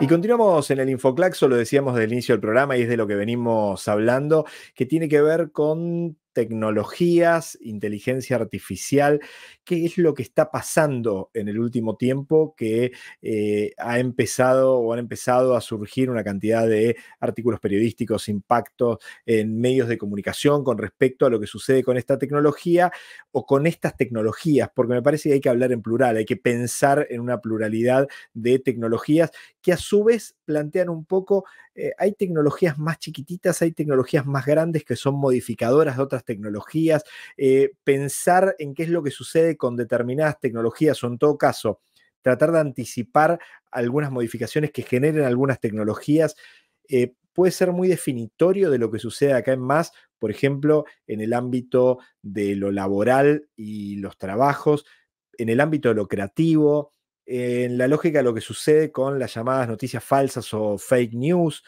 Y continuamos en el Infoclaxo, lo decíamos desde el inicio del programa y es de lo que venimos hablando, que tiene que ver con tecnologías, inteligencia artificial, qué es lo que está pasando en el último tiempo que eh, ha empezado o han empezado a surgir una cantidad de artículos periodísticos, impactos en medios de comunicación con respecto a lo que sucede con esta tecnología o con estas tecnologías, porque me parece que hay que hablar en plural, hay que pensar en una pluralidad de tecnologías que a su vez plantean un poco, eh, hay tecnologías más chiquititas, hay tecnologías más grandes que son modificadoras de otras tecnologías, eh, pensar en qué es lo que sucede con determinadas tecnologías o en todo caso, tratar de anticipar algunas modificaciones que generen algunas tecnologías. Eh, puede ser muy definitorio de lo que sucede acá en más, por ejemplo, en el ámbito de lo laboral y los trabajos, en el ámbito de lo creativo, en la lógica de lo que sucede con las llamadas noticias falsas o fake news,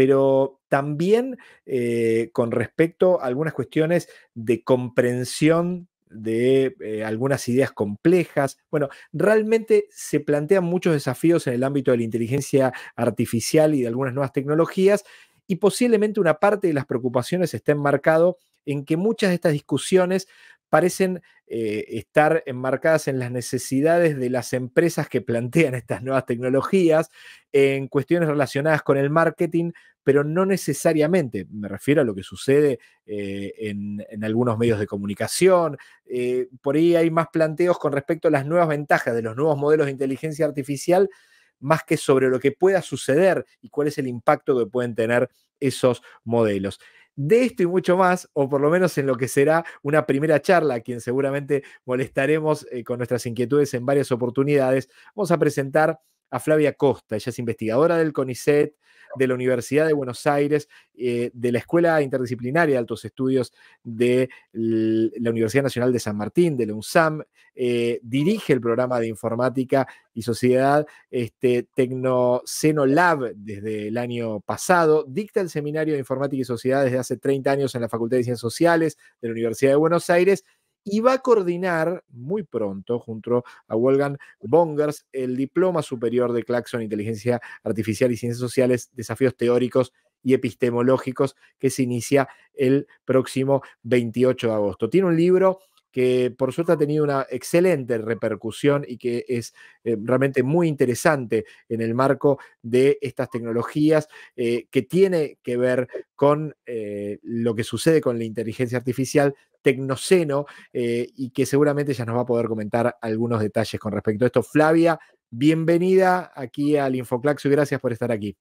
pero también eh, con respecto a algunas cuestiones de comprensión de eh, algunas ideas complejas. Bueno, realmente se plantean muchos desafíos en el ámbito de la inteligencia artificial y de algunas nuevas tecnologías y posiblemente una parte de las preocupaciones esté enmarcado en que muchas de estas discusiones parecen eh, estar enmarcadas en las necesidades de las empresas que plantean estas nuevas tecnologías, en cuestiones relacionadas con el marketing, pero no necesariamente. Me refiero a lo que sucede eh, en, algunos medios de comunicación. Eh, por ahí hay más planteos con respecto a las nuevas ventajas de los nuevos modelos de inteligencia artificial, más que sobre lo que pueda suceder y cuál es el impacto que pueden tener esos modelos. De esto y mucho más, o por lo menos en lo que será una primera charla, a quien seguramente molestaremos eh, con nuestras inquietudes en varias oportunidades, vamos a presentar a Flavia Costa. Ella es investigadora del CONICET, de la Universidad de Buenos Aires, eh, de la Escuela Interdisciplinaria de Altos Estudios de la Universidad Nacional de San Martín, de la UNSAM, eh, dirige el programa de informática y sociedad este, Tecnoceno Lab desde el año pasado, dicta el seminario de informática y sociedad desde hace 30 años en la Facultad de Ciencias Sociales de la Universidad de Buenos Aires y va a coordinar muy pronto, junto a Wolfgang Bongers, el Diploma Superior de Claxon, Inteligencia Artificial y Ciencias Sociales, Desafíos Teóricos y Epistemológicos, que se inicia el próximo 28 de agosto. Tiene un libro que por suerte ha tenido una excelente repercusión y que es eh, realmente muy interesante en el marco de estas tecnologías eh, que tiene que ver con eh, lo que sucede con la inteligencia artificial, tecnoceno eh, y que seguramente ya nos va a poder comentar algunos detalles con respecto a esto. Flavia, bienvenida aquí al Infoclaxo y gracias por estar aquí.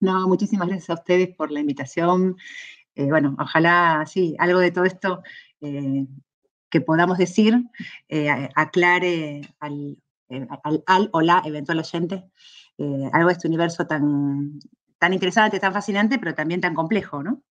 No, muchísimas gracias a ustedes por la invitación. Eh, bueno, ojalá, sí, algo de todo esto eh, que podamos decir aclare al, al, o la eventual oyente algo de este universo tan, tan interesante, tan fascinante, pero también tan complejo, ¿no?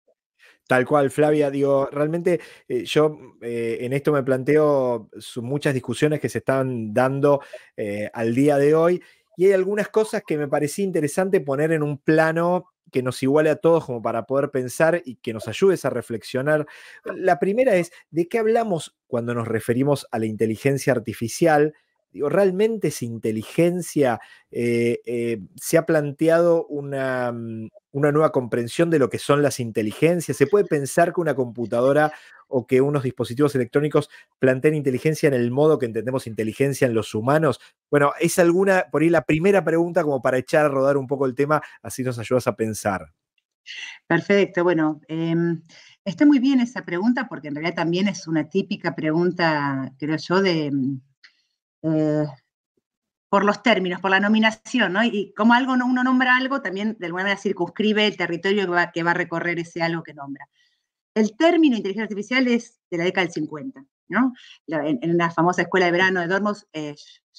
Tal cual, Flavia, digo, realmente eh, yo mm, eh, en esto me planteo muchas discusiones que se están dando eh, al día de hoy y hay algunas cosas que me parecía interesante poner en un plano que nos iguale a todos como para poder pensar y que nos ayudes a reflexionar. La primera es, ¿de qué hablamos cuando nos referimos a la inteligencia artificial? realmente es inteligencia, eh, eh, se ha planteado mm, una, nueva comprensión de lo que son las inteligencias, se puede pensar que una computadora o que unos dispositivos electrónicos planteen inteligencia en el modo que entendemos inteligencia en los humanos. Bueno, es alguna, por ahí la primera pregunta como para echar a rodar un poco el tema, así nos ayudas a pensar. Perfecto, bueno, em, está muy bien esa pregunta porque en realidad también es una típica pregunta, creo yo, de, mm, eh, por los términos, por la nominación, ¿no? Y como algo uno nombra algo, también de alguna manera circunscribe el territorio que va, a recorrer ese algo que nombra. El término inteligencia artificial es de la década del 50, ¿no? En, una famosa escuela de verano de Dormos, eh,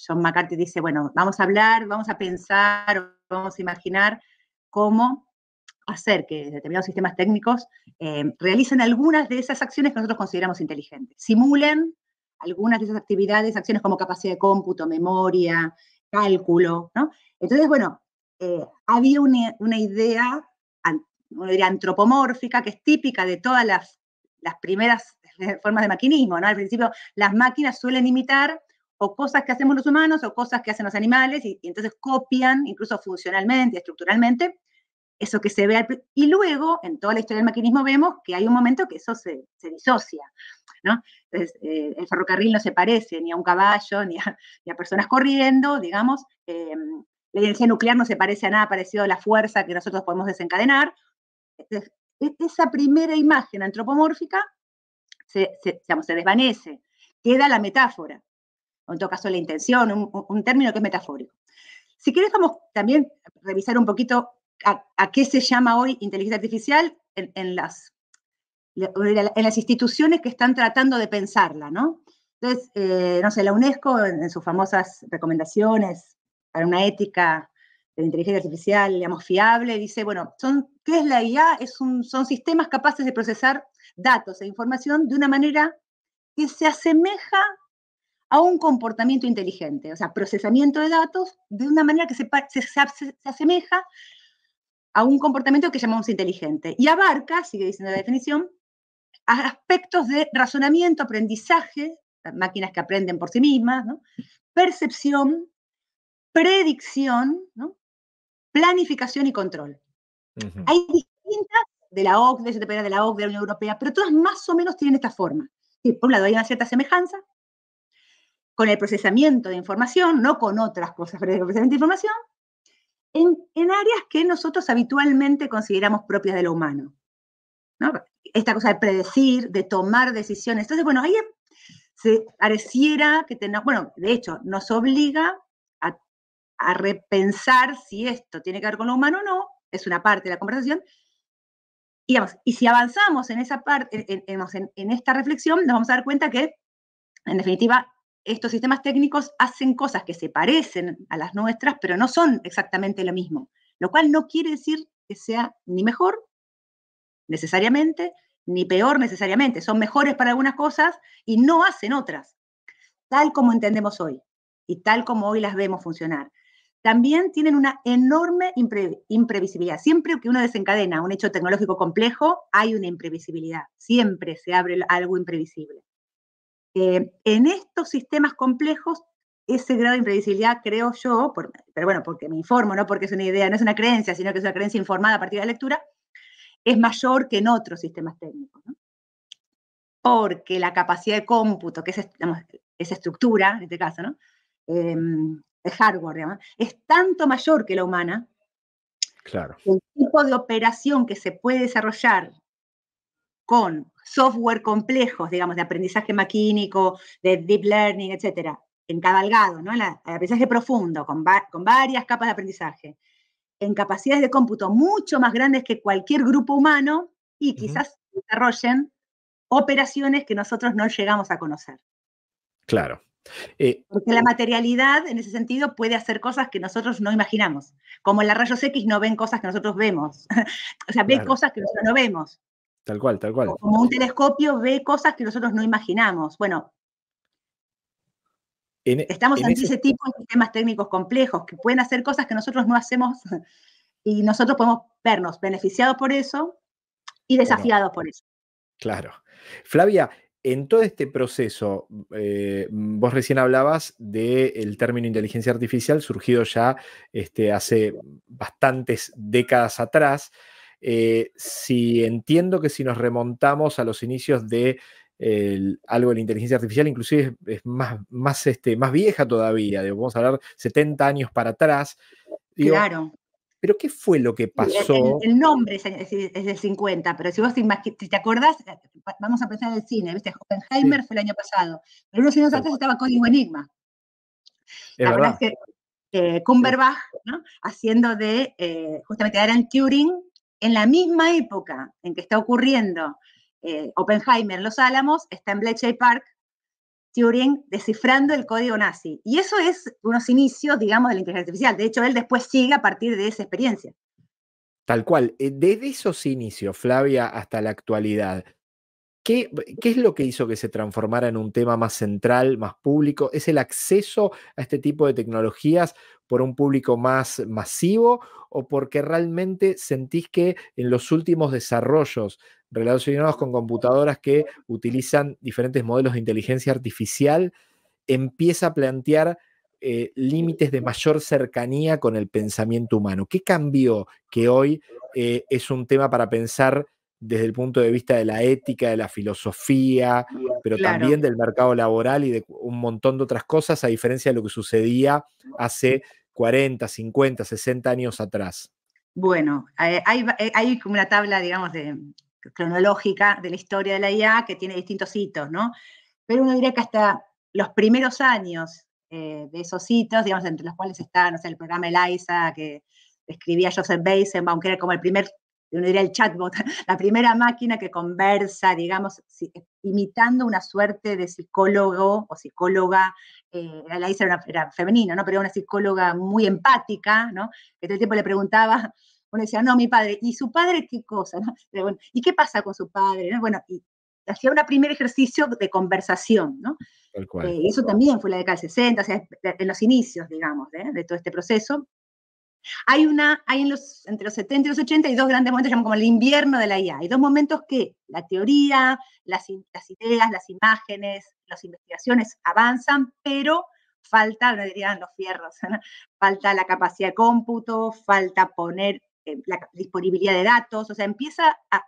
John McCarthy dice, bueno, vamos a hablar, vamos a pensar, vamos a imaginar cómo hacer que determinados sistemas técnicos eh, realicen algunas de esas acciones que nosotros consideramos inteligentes. Simulen algunas de esas actividades, acciones como capacidad de cómputo, memoria, cálculo, ¿no? Entonces, bueno, eh, había una, una idea, antropomórfica que es típica de todas las, las primeras formas de maquinismo, ¿no? Al principio las máquinas suelen imitar o cosas que hacemos los humanos o cosas que hacen los animales y, y entonces copian incluso funcionalmente, estructuralmente, eso que se ve. y luego, en toda la historia del maquinismo, vemos que hay un momento que eso se, disocia. ¿no? Eh, el ferrocarril no se parece ni a un caballo, ni a, personas corriendo, digamos. Eh, la energía nuclear no se parece a nada parecido a la fuerza que nosotros podemos desencadenar. E-, esa primera imagen antropomórfica se, digamos, se desvanece, queda la metáfora, o en todo caso la intención, un, término que es metafórico. Si quieres, vamos también a revisar un poquito a, qué se llama hoy inteligencia artificial en, las, en las instituciones que están tratando de pensarla, ¿no? Entonces, eh, no sé, la UNESCO en, sus famosas recomendaciones para una ética de inteligencia artificial, digamos, fiable, dice, bueno, son, ¿qué es la IA? Es son sistemas capaces de procesar datos e información de una manera que se asemeja a un comportamiento inteligente, o sea, procesamiento de datos de una manera que se, se asemeja a un comportamiento que llamamos inteligente. Y abarca, sigue diciendo la definición, aspectos de razonamiento, aprendizaje, máquinas que aprenden por sí mismas, percepción, predicción, planificación y control. Hay distintas de la OCDE, de la OCDE, de la Unión Europea, pero todas más o menos tienen esta forma. por un lado hay una cierta semejanza con el procesamiento de información, no con otras cosas, pero el procesamiento de información, en, áreas que nosotros habitualmente consideramos propias de lo humano. Esta cosa de predecir, de tomar decisiones. Entonces, bueno, ahí se pareciera que tenemos, bueno, de hecho, nos obliga a, repensar si esto tiene que ver con lo humano o no, es una parte de la conversación, y, y si avanzamos en esa parte, en, esta reflexión, nos vamos a dar cuenta que, en definitiva, estos sistemas técnicos hacen cosas que se parecen a las nuestras, pero no son exactamente lo mismo, lo cual no quiere decir que sea ni mejor necesariamente, ni peor necesariamente. Son mejores para algunas cosas y no hacen otras, tal como entendemos hoy y tal como hoy las vemos funcionar. También tienen una enorme imprevisibilidad. Siempre que uno desencadena un hecho tecnológico complejo, hay una imprevisibilidad. Siempre se abre algo imprevisible. Eh, en estos sistemas complejos, ese grado de imprevisibilidad creo yo, pero bueno, porque me informo, no porque es una idea, no es una creencia, sino que es una creencia informada a partir de la lectura, es mayor que en otros sistemas técnicos. Porque la capacidad de cómputo, que es esa estructura, en este caso, ¿no? Eh, hardware, es tanto mayor que la humana. Claro. El tipo de operación que se puede desarrollar con software complejos, digamos, de aprendizaje maquínico, de deep learning, etcétera, encabalgado, ¿no? el aprendizaje profundo, con, varias capas de aprendizaje, en capacidades de cómputo mucho más grandes que cualquier grupo humano y quizás desarrollen operaciones que nosotros no llegamos a conocer. Claro. Eh, Porque la materialidad, en ese sentido, puede hacer cosas que nosotros no imaginamos. Como las rayos X no ven cosas que nosotros vemos. o sea, ve cosas que nosotros no vemos. Tal cual, tal cual. Como un telescopio ve cosas que nosotros no imaginamos. Bueno, e, estamos en ante ese, tipo de sistemas técnicos complejos que pueden hacer cosas que nosotros no hacemos y nosotros podemos vernos beneficiados por eso y desafiados por eso. Claro. Flavia, en todo este proceso, eh, vos recién hablabas del término inteligencia artificial surgido ya este, hace bastantes décadas atrás. Eh, si entiendo que si nos remontamos a los inicios de algo de la inteligencia artificial, inclusive es, más, más, este, más vieja todavía, vamos a hablar 70 años para atrás. claro. Pero ¿qué fue lo que pasó? El, nombre es, del 50, pero si vos te, acordás, eh, vamos a pensar en el cine, ¿viste? fue el año pasado, pero unos años antes estaba Código Enigma. Es verdad. Que, Cumberbatch, Haciendo de, eh, justamente, Aaron Turing, en la misma época en que está ocurriendo eh, Oppenheimer en Los Álamos, está en Bletchley Park Turing descifrando el código nazi. Y eso es unos inicios, digamos, de la inteligencia artificial. De hecho, él después sigue a partir de esa experiencia. Tal cual. Eh, desde esos inicios, Flavia, hasta la actualidad, ¿Qué, ¿Qué, es lo que hizo que se transformara en un tema más central, más público? ¿Es el acceso a este tipo de tecnologías por un público más masivo o porque realmente sentís que en los últimos desarrollos relacionados con computadoras que utilizan diferentes modelos de inteligencia artificial empieza a plantear eh, límites de mayor cercanía con el pensamiento humano? ¿Qué cambió que hoy eh, es un tema para pensar desde el punto de vista de la ética, de la filosofía, pero también del mercado laboral y de un montón de otras cosas, a diferencia de lo que sucedía hace 40, 50, 60 años atrás? Bueno, eh, eh, hay, como una tabla, digamos, de, cronológica de la historia de la IA que tiene distintos hitos, ¿no? Pero uno diría que hasta los primeros años eh, de esos hitos, digamos, entre los cuales está, no sé, el programa ELISA que escribía Joseph Weizenbaum, que era como el primer uno diría el chatbot, la primera máquina que conversa, digamos, eh, imitando una suerte de psicólogo o psicóloga, eh, la hice era, femenina, ¿no? Pero era una psicóloga muy empática, ¿no? Que todo el tiempo le preguntaba, uno decía, no, mi padre, ¿y su padre qué cosa? ¿no? ¿Y qué pasa con su padre? Bueno, y hacía un primer ejercicio de conversación, eh, eso también fue la década del 60, o sea, en los inicios, digamos, de todo este proceso. Hay una, hay entre los 70 y los 80 hay dos grandes momentos, llaman como el invierno de la IA. Hay dos momentos que la teoría, las, ideas, las imágenes, las investigaciones avanzan, pero falta, me dirían los fierros, falta la capacidad de cómputo, falta poner eh, la disponibilidad de datos, o sea, empieza a,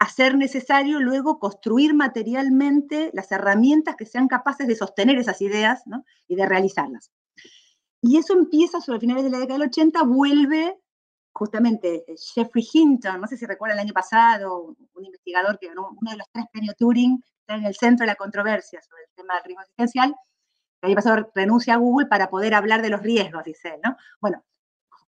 hacer ser necesario luego construir materialmente las herramientas que sean capaces de sostener esas ideas y de realizarlas. Y eso empieza sobre finales de la década del 80, vuelve justamente eh, Jeffrey Hinton, no sé si recuerdan el año pasado, un investigador que uno de los tres premios Turing, está en el centro de la controversia sobre el tema del riesgo existencial. El año pasado renuncia a Google para poder hablar de los riesgos, dice él, ¿no? Bueno,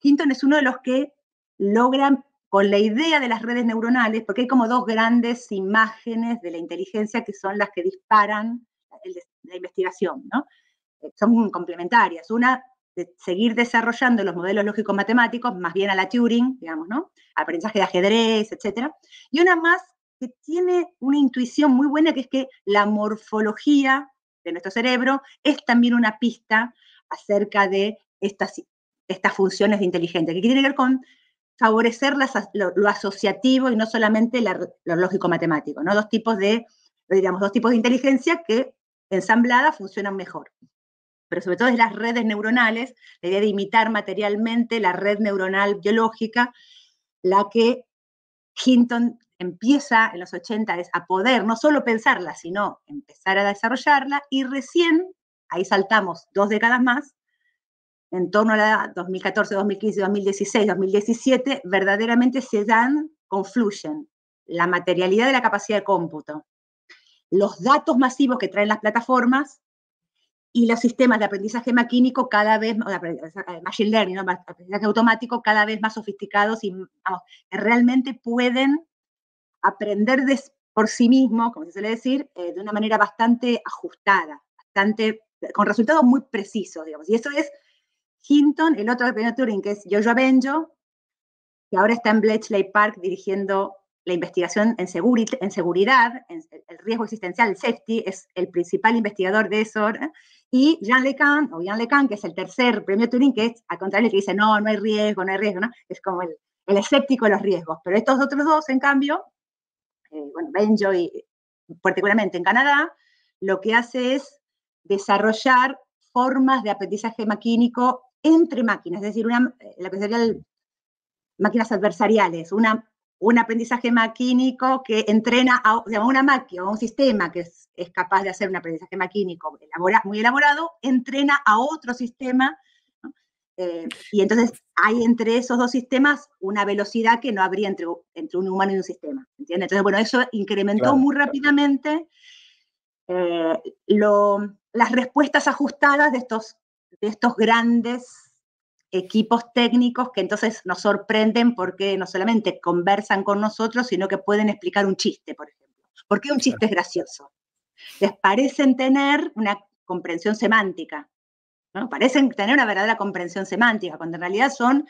Hinton es uno de los que logran con la idea de las redes neuronales, porque hay como dos grandes imágenes de la inteligencia que son las que disparan la investigación, ¿no? Eh, son complementarias. Una seguir desarrollando los modelos lógicos matemáticos, más bien a la Turing, digamos, ¿no? Aprendizaje de ajedrez, etcétera. Y una más que tiene una intuición muy buena, que es que la morfología de nuestro cerebro es también una pista acerca de estas, estas funciones de inteligencia, que tiene que ver con favorecer las, lo, asociativo y no solamente lo lógico-matemático, ¿no? Dos tipos de, dos tipos de inteligencia que ensamblada, funcionan mejor pero sobre todo es las redes neuronales, la idea de imitar materialmente la red neuronal biológica, la que Hinton empieza en los 80 a poder no solo pensarla, sino empezar a desarrollarla y recién, ahí saltamos dos décadas más, en torno a la 2014, 2015, 2016, 2017, verdaderamente se dan, confluyen la materialidad de la capacidad de cómputo, los datos masivos que traen las plataformas y los sistemas de aprendizaje maquínico cada vez, eh, machine learning, ¿no? aprendizaje automático cada vez más sofisticados y realmente pueden aprender por sí mismos, como se suele decir, eh, de una manera bastante ajustada, bastante, con resultados muy precisos, digamos. Y eso es Hinton, el otro de Turing, que es Jojo Benjo, que ahora está en Bletchley Park dirigiendo la investigación en, en seguridad, el riesgo existencial, safety, es el principal investigador de eso. ¿eh? Y Jean Lecan, o Jean Lecun, que es el tercer premio Turing, que es al contrario que dice, no, no hay riesgo, no hay riesgo, ¿no? Es como el, el escéptico de los riesgos. Pero estos otros dos, en cambio, eh, Benjo y particularmente en Canadá, lo que hace es desarrollar formas de aprendizaje maquínico entre máquinas, es decir, una, eh, lo que máquinas adversariales, una un aprendizaje maquínico que entrena a una máquina o un sistema que es, capaz de hacer un aprendizaje maquínico muy elaborado, entrena a otro sistema. Eh, y entonces hay entre esos dos sistemas una velocidad que no habría entre, un humano y un sistema. Entonces, bueno, eso incrementó muy rápidamente eh, las respuestas ajustadas de estos, de estos grandes equipos técnicos que entonces nos sorprenden porque no solamente conversan con nosotros, sino que pueden explicar un chiste, por ejemplo. ¿Por qué un chiste es gracioso? Les parecen tener una comprensión semántica, Parecen tener una verdadera comprensión semántica, cuando en realidad son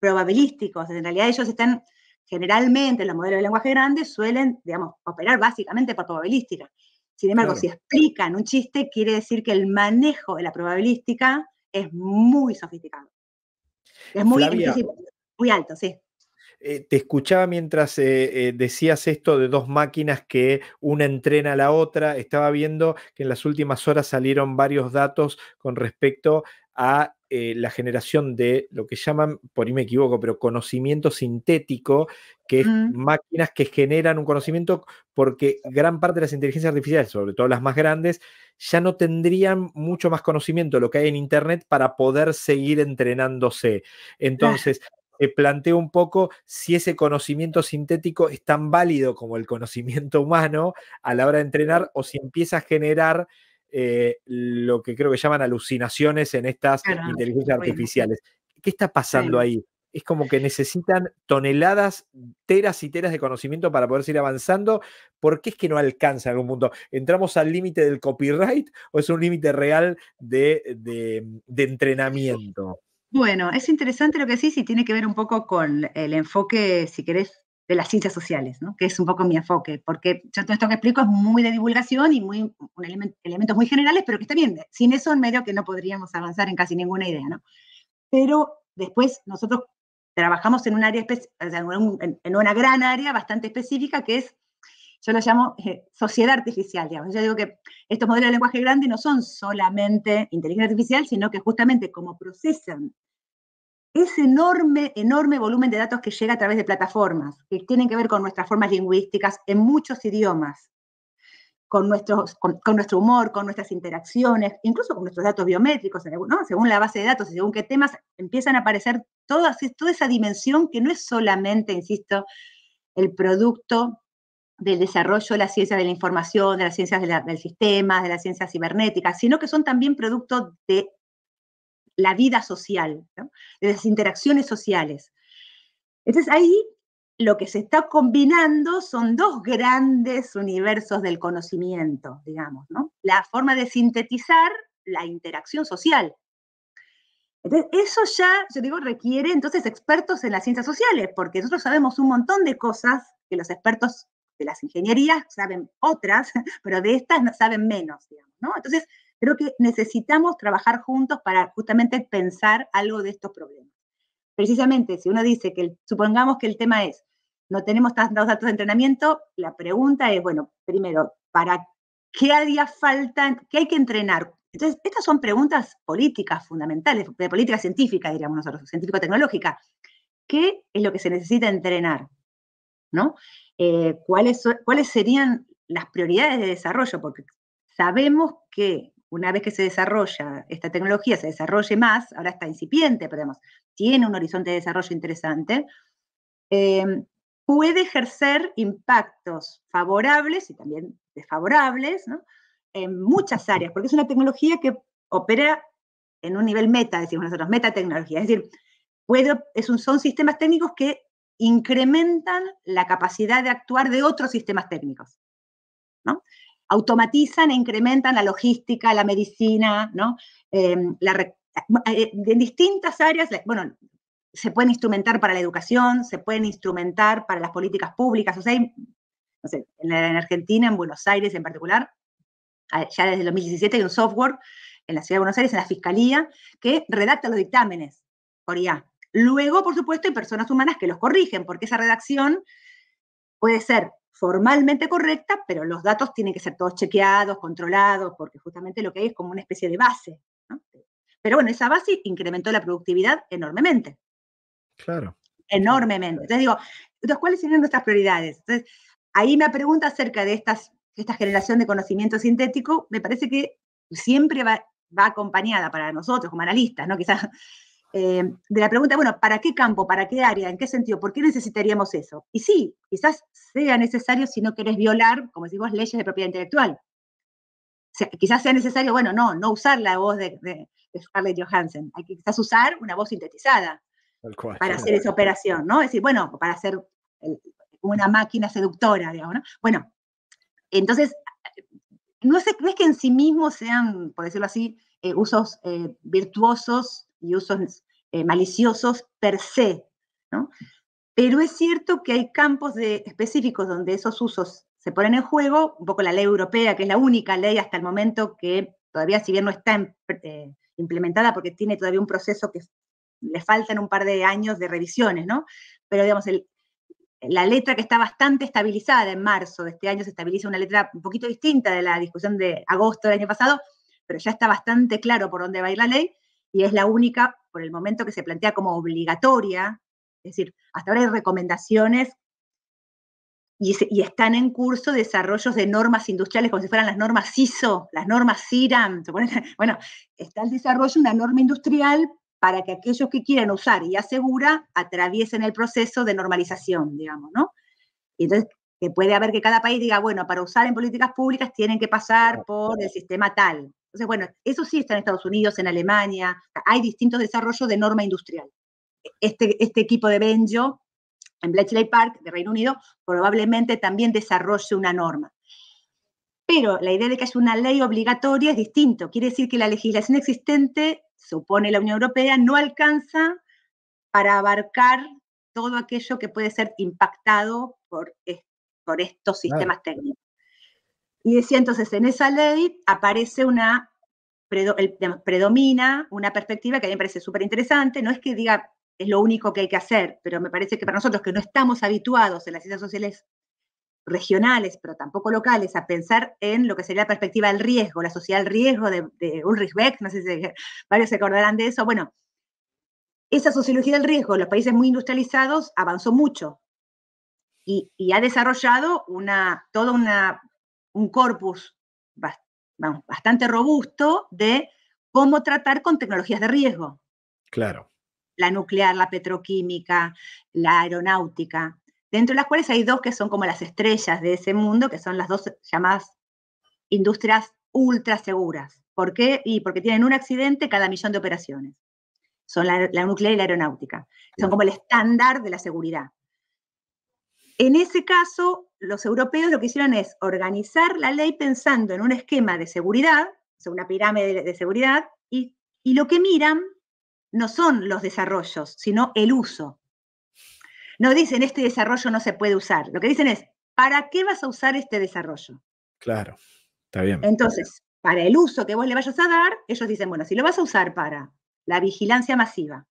probabilísticos, en realidad ellos están generalmente los modelos de lenguaje grande suelen, digamos, operar básicamente por probabilística. Sin embargo, si explican un chiste, quiere decir que el manejo de la probabilística es muy sofisticado. Es muy, alto, sí. Eh, te escuchaba mientras eh, eh, decías esto de dos máquinas que una entrena a la otra. Estaba viendo que en las últimas horas salieron varios datos con respecto a eh, la generación de lo que llaman, por ahí me equivoco, pero conocimiento sintético, que es mm. máquinas que generan un conocimiento porque gran parte de las inteligencias artificiales, sobre todo las más grandes, ya no tendrían mucho más conocimiento de lo que hay en Internet para poder seguir entrenándose. Entonces, planteo un poco si ese conocimiento sintético es tan válido como el conocimiento humano a la hora de entrenar o si empieza a generar eh, lo que creo que llaman alucinaciones en estas ah, inteligencias artificiales. ¿Qué está pasando ahí? Es como que necesitan toneladas, teras y teras de conocimiento para poder seguir avanzando. ¿Por qué es que no alcanza en algún punto? ¿Entramos al límite del copyright o es un límite real de, de entrenamiento? Bueno, es interesante lo que sí y tiene que ver un poco con el enfoque, si querés, de las ciencias sociales, ¿no? que es un poco mi enfoque, porque yo todo esto que explico es muy de divulgación y muy, elementos muy generales, pero que está bien, sin eso en medio que no podríamos avanzar en casi ninguna idea. ¿no? Pero después nosotros trabajamos en un área, en una gran área bastante específica que es, yo lo llamo eh, sociedad artificial, digamos. Yo digo que estos modelos de lenguaje grande no son solamente inteligencia artificial, sino que justamente como procesan ese enorme, enorme volumen de datos que llega a través de plataformas, que tienen que ver con nuestras formas lingüísticas en muchos idiomas, con, nuestros, con, nuestro humor, con nuestras interacciones, incluso con nuestros datos biométricos, según la base de datos y según qué temas, empiezan a aparecer toda esa dimensión que no es solamente, insisto, el producto del desarrollo de la ciencia, de la información, de las ciencias del sistema, de las ciencias cibernéticas, sino que son también producto de la vida social, de las interacciones sociales. Entonces ahí lo que se está combinando son dos grandes universos del conocimiento, digamos, ¿no? La forma de sintetizar la interacción social. Entonces, eso ya, yo digo, requiere entonces expertos en las ciencias sociales, porque nosotros sabemos un montón de cosas que los expertos de las ingenierías saben otras, pero de estas saben menos, digamos, ¿no? Entonces, Creo que necesitamos trabajar juntos para justamente pensar algo de estos problemas. Precisamente, si uno dice que, supongamos que el tema es, no tenemos tantos datos de entrenamiento, la pregunta es, bueno, primero, ¿para qué haría falta, qué hay que entrenar? Entonces, estas son preguntas políticas fundamentales, de política científica, diríamos nosotros, científico-tecnológica. ¿Qué es lo que se necesita entrenar? ¿No? Eh, ¿cuáles, ¿Cuáles serían las prioridades de desarrollo? Porque sabemos que una vez que se desarrolla esta tecnología, se desarrolle más, ahora está incipiente, pero tiene un horizonte de desarrollo interesante, eh, puede ejercer impactos favorables y también desfavorables en muchas áreas, porque es una tecnología que opera en un nivel meta, decimos nosotros, meta tecnología, es decir, son sistemas técnicos que incrementan la capacidad de actuar de otros sistemas técnicos. ¿no? automatizan e incrementan la logística, la medicina, ¿no? Em, eh, en distintas áreas, bueno, se pueden instrumentar para la educación, se pueden instrumentar para las políticas públicas, o sea, en, Argentina, en Buenos Aires en particular, ah, ya desde el 2017 hay un software en la Ciudad de Buenos Aires, en la Fiscalía, que redacta los dictámenes por IA. Luego, por supuesto, hay personas humanas que los corrigen, porque esa redacción puede ser formalmente correcta, pero los datos tienen que ser todos chequeados, controlados, porque justamente lo que hay es como una especie de base. Pero bueno, esa base incrementó la productividad enormemente. Claro. Enormemente. Entonces digo, ¿cuáles serían nuestras prioridades? Entonces, ahí me pregunta acerca de esta generación de conocimiento sintético, me parece que siempre va, acompañada para nosotros como analistas, ¿no? Quizás eh, de la pregunta, bueno, ¿para qué campo? ¿Para qué área? ¿En qué sentido? ¿Por qué necesitaríamos eso? Y sí, quizás sea necesario si no querés violar, como decimos, leyes de propiedad intelectual. quizás sea necesario, bueno, no, no usar la voz de, de, Scarlett Johansson, hay que quizás usar una voz sintetizada para hacer esa operación, ¿no? Es decir, bueno, para hacer una máquina seductora, digamos, ¿no? Bueno, entonces, no, es, que en sí mismo sean, por decirlo así, eh, usos eh, virtuosos y usos eh, maliciosos per se, ¿no? Pero es cierto que hay campos específicos donde esos usos se ponen en juego, un poco la ley europea, que es la única ley hasta el momento que todavía, si bien no está eh, implementada, porque tiene todavía un proceso que le faltan un par de años de revisiones, ¿no? Pero digamos, la letra que está bastante estabilizada en marzo de este año, se estabiliza una letra un poquito distinta de la discusión de agosto del año pasado, pero ya está bastante claro por dónde va a ir la ley, y es la única por el momento que se plantea como obligatoria. Es decir, hasta ahora hay recomendaciones y, están en curso desarrollos de normas industriales como si fueran las normas ISO, las normas CIRAM. Bueno, está el desarrollo de una norma industrial para que aquellos que quieran usar y asegura atraviesen el proceso de normalización, digamos, ¿no? Y entonces, que puede haber que cada país diga, bueno, para usar en políticas públicas tienen que pasar por el sistema tal. Entonces, bueno, eso sí está en Estados Unidos, en Alemania, hay distintos desarrollos de norma industrial. Este, este, equipo de Benjo en Bletchley Park, de Reino Unido, probablemente también desarrolle una norma. Pero la idea de que haya una ley obligatoria es distinto. Quiere decir que la legislación existente, supone la Unión Europea, no alcanza para abarcar todo aquello que puede ser impactado por, estos sistemas técnicos. Y decía entonces, en esa ley aparece una, predomina una perspectiva que a mí me parece súper interesante, no es que diga es lo único que hay que hacer, pero me parece que para nosotros que no estamos habituados en las ciencias sociales regionales, pero tampoco locales, a pensar en lo que sería la perspectiva del riesgo, la sociedad del riesgo de, Ulrich Beck, no sé si varios se acordarán de eso, bueno, esa sociología del riesgo en los países muy industrializados avanzó mucho y, y ha desarrollado una, toda una un corpus bastante robusto de cómo tratar con tecnologías de riesgo. Claro. La nuclear, la petroquímica, la aeronáutica, dentro de las cuales hay dos que son como las estrellas de ese mundo, que son las dos llamadas industrias ultra seguras. ¿Por qué? Y porque tienen un accidente cada millón de operaciones. Son la, la nuclear y la aeronáutica. Son como el estándar de la seguridad. En ese caso, los europeos lo que hicieron es organizar la ley pensando en un esquema de seguridad, una pirámide de, seguridad, y, y lo que miran no son los desarrollos, sino el uso. No dicen este desarrollo no se puede usar, lo que dicen es, ¿para qué vas a usar este desarrollo? Claro, está bien. Entonces, para el uso que vos le vayas a dar, ellos dicen, bueno, si lo vas a usar para la vigilancia masiva,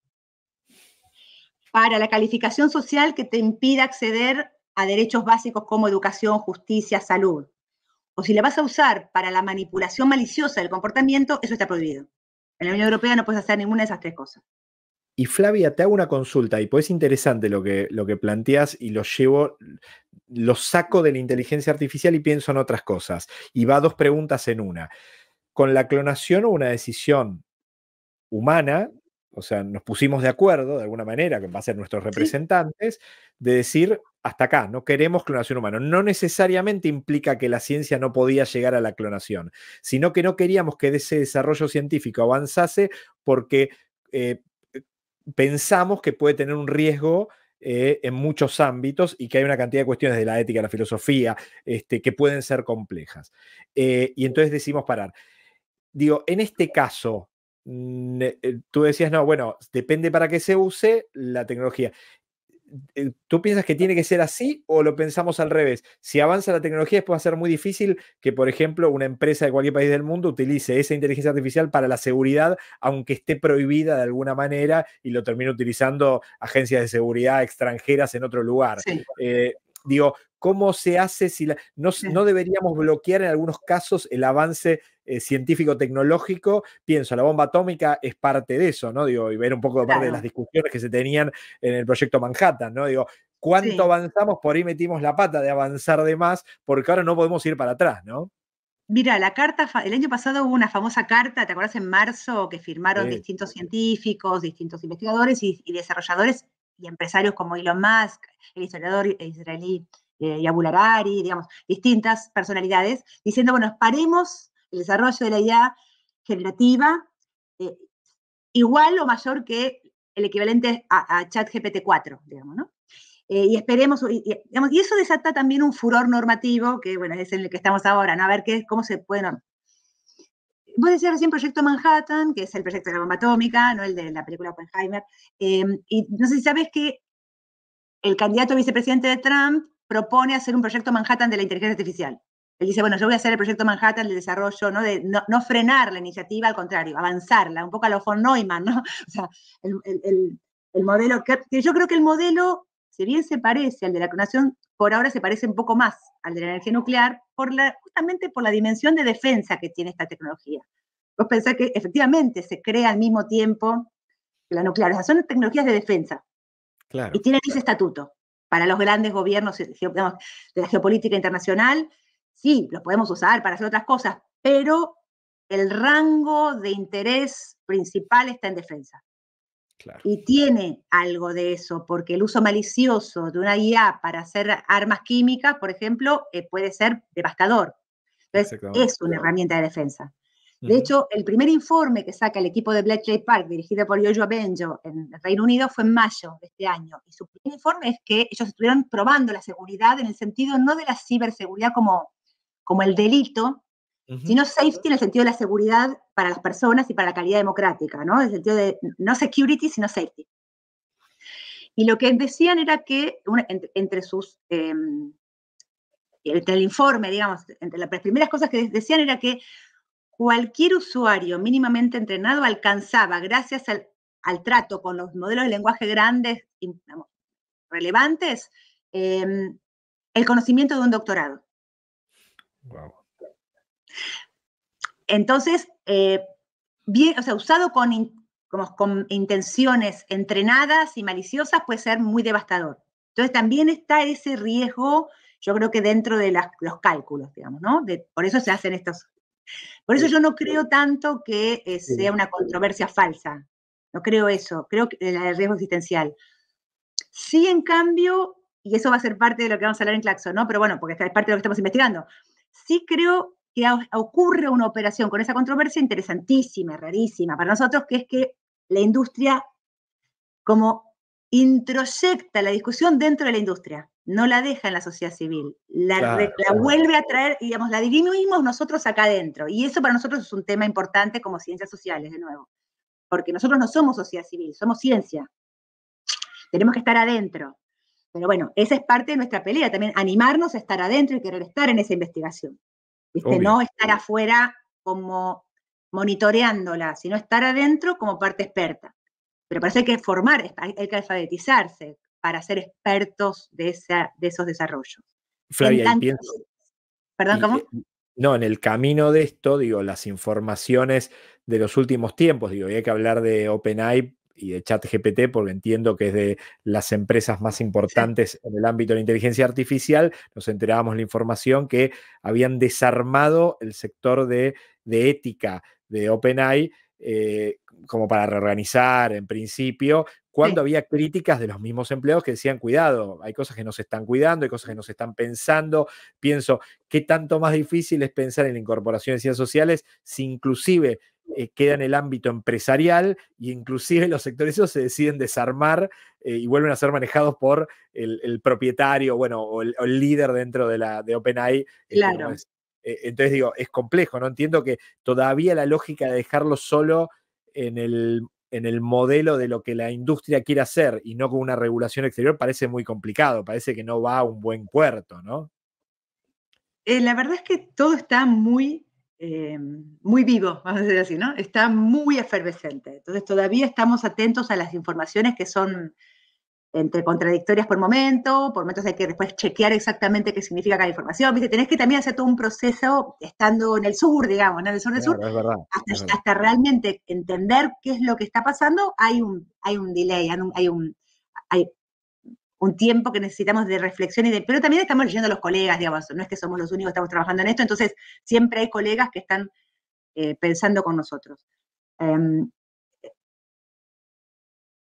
para la calificación social que te impida acceder a derechos básicos como educación, justicia, salud, o si la vas a usar para la manipulación maliciosa del comportamiento, eso está prohibido. En la Unión Europea no puedes hacer ninguna de esas tres cosas. Y Flavia, te hago una consulta, y pues es interesante lo que, lo que planteas y lo llevo, lo saco de la inteligencia artificial y pienso en otras cosas. Y va dos preguntas en una. Con la clonación o una decisión humana, o sea, nos pusimos de acuerdo, de alguna manera, que va a ser nuestros representantes, de decir, hasta acá, no queremos clonación humana. No necesariamente implica que la ciencia no podía llegar a la clonación, sino que no queríamos que ese desarrollo científico avanzase porque eh, pensamos que puede tener un riesgo eh, en muchos ámbitos y que hay una cantidad de cuestiones de la ética, la filosofía, este, que pueden ser complejas. Eh, y entonces decimos parar. Digo, en este caso, Mm, eh, eh, tú decías, no, bueno, depende para qué se use la tecnología. Eh, ¿Tú piensas que tiene que ser así o lo pensamos al revés? Si avanza la tecnología, después va a ser muy difícil que, por ejemplo, una empresa de cualquier país del mundo utilice esa inteligencia artificial para la seguridad, aunque esté prohibida de alguna manera y lo termine utilizando agencias de seguridad extranjeras en otro lugar. Digo, ¿cómo se hace si mm. no, deberíamos bloquear en algunos casos el avance eh, científico-tecnológico? Pienso, la bomba atómica es parte de eso, ¿no? Digo, y ver un poco de parte de las discusiones que se tenían en el proyecto Manhattan, ¿no? Digo, ¿cuánto avanzamos? Por ahí metimos la pata de avanzar de más, porque ahora no podemos ir para atrás, ¿no? Mira, la carta, el año pasado hubo una famosa carta, ¿te acuerdas en marzo? Que firmaron distintos científicos, distintos investigadores y desarrolladores y empresarios como Elon Musk, el historiador israelí eh, Yabul digamos, distintas personalidades, diciendo, bueno, paremos el desarrollo de la idea generativa eh, igual o mayor que el equivalente a, a ChatGPT 4, digamos, ¿no? Eh, y esperemos, y, digamos, y, eso desata también un furor normativo, que bueno, es en el que estamos ahora, ¿no? A ver qué, cómo se puede vos decías recién Proyecto Manhattan, que es el proyecto de la bomba atómica, no el de la película Oppenheimer. Em, y no sé si sabes que el candidato vicepresidente de Trump propone hacer un proyecto Manhattan de la inteligencia artificial. Él dice, bueno, yo voy a hacer el proyecto Manhattan del desarrollo, ¿no? De no, frenar la iniciativa, al contrario, avanzarla, un poco a lo von Neumann, ¿no? O el, modelo, que, yo creo que el modelo, si bien se parece al de la clonación por ahora se parece un poco más al de la energía nuclear, por la, justamente por la dimensión de defensa que tiene esta tecnología. Vos pensás que efectivamente se crea al mismo tiempo la nuclear, o sea, son tecnologías de defensa. y tienen ese estatuto para los grandes gobiernos eh, de la geopolítica internacional. Sí, los podemos usar para hacer otras cosas, pero el rango de interés principal está en defensa. Y tiene algo de eso, porque el uso malicioso de una IA para hacer armas químicas, por ejemplo, eh, puede ser devastador. Entonces, es una herramienta de defensa. De hecho, el primer informe que saca el equipo de Black Park, dirigido por Yoyo Benjo en el Reino Unido, fue en mayo de este año. Y su primer informe es que ellos estuvieron probando la seguridad en el sentido no de la ciberseguridad como el delito, sino safety en el sentido de la seguridad para las personas y para la calidad democrática, ¿no? En el sentido de no security, sino safety. Y lo que decían era que entre, sus... Em, entre el informe, digamos, entre las primeras cosas que decían era que cualquier usuario mínimamente entrenado alcanzaba, gracias al, trato con los modelos de lenguaje grandes, digamos, relevantes, em, el conocimiento de un doctorado. Entonces, eh, bien, o sea, usado con, como, con intenciones entrenadas y maliciosas puede ser muy devastador. Entonces, también está ese riesgo, yo creo que dentro de los cálculos, digamos, ¿no? De, por eso se hacen estos. Por eso yo no creo tanto que eh, sea una controversia falsa. No creo eso. Creo que el riesgo existencial. Sí, en cambio, y eso va a ser parte de lo que vamos a hablar en Claxo, ¿no? Pero bueno, porque es parte de lo que estamos investigando. Sí creo que ocurre una operación con esa controversia interesantísima, rarísima para nosotros, que es que la industria como introyecta la discusión dentro de la industria, no la deja en la sociedad civil, la, vuelve a traer, digamos, la disminuimos nosotros acá adentro. Y eso para nosotros es un tema importante como ciencias sociales, de nuevo, porque nosotros no somos sociedad civil, somos ciencia. Tenemos que estar adentro. Pero bueno, esa es parte de nuestra pelea, también animarnos a estar adentro y querer estar en esa investigación. No estar afuera como monitoreándola, sino estar adentro como parte experta. Pero parece que formar, hay que alfabetizarse para ser expertos de, de esos desarrollos. Flavia, ¿Perdón, cómo? No, en el camino de esto, digo, las informaciones de los últimos tiempos, digo, hay que hablar de OpenAI y de ChatGPT, porque entiendo que es de las empresas más importantes en el ámbito de la inteligencia artificial, nos enterábamos la información que habían desarmado el sector de, ética de OpenAI eh, como para reorganizar en principio, cuando había críticas de los mismos empleados que decían, cuidado, hay cosas que no se están cuidando, hay cosas que no se están pensando. Pienso, ¿qué tanto más difícil es pensar en la incorporación de ciencias sociales si inclusive eh, queda en el ámbito empresarial e inclusive los sectores esos se deciden desarmar eh, y vuelven a ser manejados por el, propietario, bueno, o el, líder dentro de, la, de OpenAI. Eh, entonces digo, es complejo, ¿no? Entiendo que todavía la lógica de dejarlo solo en el, en el modelo de lo que la industria quiere hacer y no con una regulación exterior parece muy complicado, parece que no va a un buen puerto, ¿no? la verdad es que todo está muy eh, muy vivo, vamos a decir así, ¿no? Está muy efervescente. Entonces todavía estamos atentos a las informaciones que son entre contradictorias por momento, por momentos hay que después chequear exactamente qué significa cada información, ¿viste? Tenés que también hacer todo un proceso estando en el sur, digamos, En el sur del sur, hasta, hasta, realmente entender qué es lo que está pasando, hay un, hay un delay, hay, un, hay, un tiempo que necesitamos de reflexión y de, pero también estamos leyendo a los colegas, digamos, no es que somos los únicos que estamos trabajando en esto, entonces siempre hay colegas que están eh, pensando con nosotros. Em,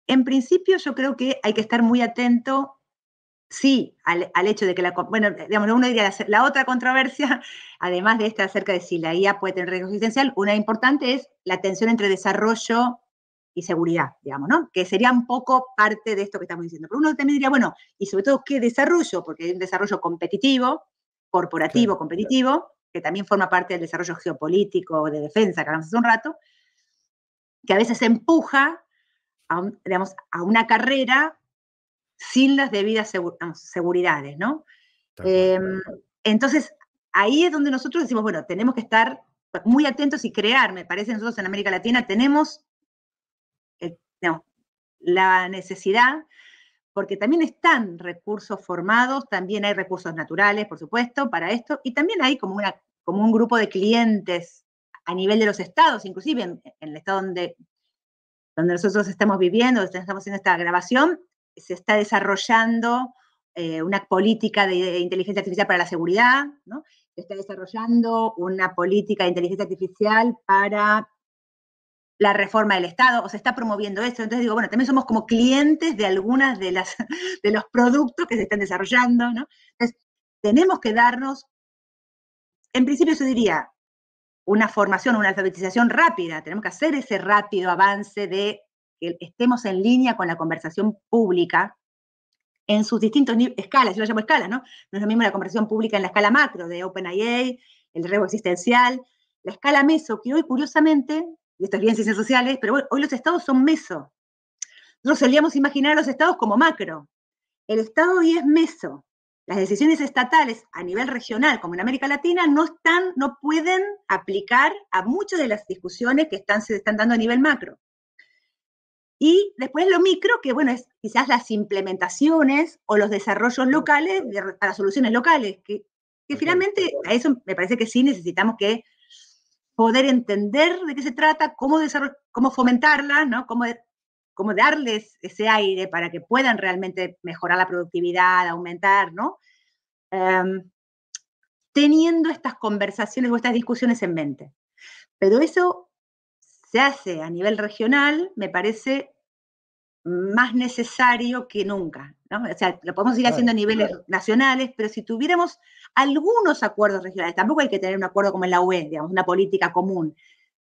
en principio yo creo que hay que estar muy atento, sí, al, hecho de que la, bueno, digamos, la, la, otra controversia, además de esta acerca de si la IA puede tener riesgo existencial, una importante es la tensión entre desarrollo seguridad, digamos, ¿no? Que sería un poco parte de esto que estamos diciendo. Pero uno también diría, bueno, y sobre todo, ¿qué desarrollo? Porque hay un desarrollo competitivo, corporativo, competitivo, que también forma parte del desarrollo geopolítico, de defensa, que hablamos hace un rato, que a veces empuja a, digamos, a una carrera sin las debidas seguridades, ¿no? Em, entonces, ahí es donde nosotros decimos, bueno, tenemos que estar muy atentos y crear, me parece, nosotros en América Latina tenemos no, la necesidad, porque también están recursos formados, también hay recursos naturales, por supuesto, para esto, y también hay como, una, como un grupo de clientes a nivel de los estados, inclusive en, el estado donde, donde nosotros estamos viviendo, donde estamos haciendo esta grabación, se está desarrollando eh, una política de, de, inteligencia artificial para la seguridad, ¿no? se está desarrollando una política de inteligencia artificial para la reforma del Estado, o se está promoviendo esto. Entonces digo, bueno, también somos como clientes de algunas de las de los productos que se están desarrollando, ¿no? Entonces, tenemos que darnos, en principio yo diría, una formación, una alfabetización rápida, tenemos que hacer ese rápido avance de que estemos en línea con la conversación pública en sus distintos escalas, yo lo llamo escala, ¿no? No es lo mismo la conversación pública en la escala macro de OpenIA, el riesgo existencial, la escala meso, que hoy curiosamente y esto es ciencias sociales, pero hoy los estados son meso. Nosotros solíamos imaginar a los estados como macro. El estado hoy es meso. Las decisiones estatales a nivel regional, como en América Latina, no están, no pueden aplicar a muchas de las discusiones que están, se están dando a nivel macro. Y después lo micro, que bueno, es quizás las implementaciones o los desarrollos locales para las soluciones locales, que finalmente a eso me parece que sí necesitamos que poder entender de qué se trata, cómo, cómo fomentarla, ¿no? cómo, darles ese aire para que puedan realmente mejorar la productividad, aumentar, ¿no? Em, teniendo estas conversaciones o estas discusiones en mente. Pero eso se hace a nivel regional, me parece más necesario que nunca. O sea, lo podemos ir haciendo a niveles nacionales, pero si tuviéramos algunos acuerdos regionales, tampoco hay que tener un acuerdo como en la UE, digamos, una política común,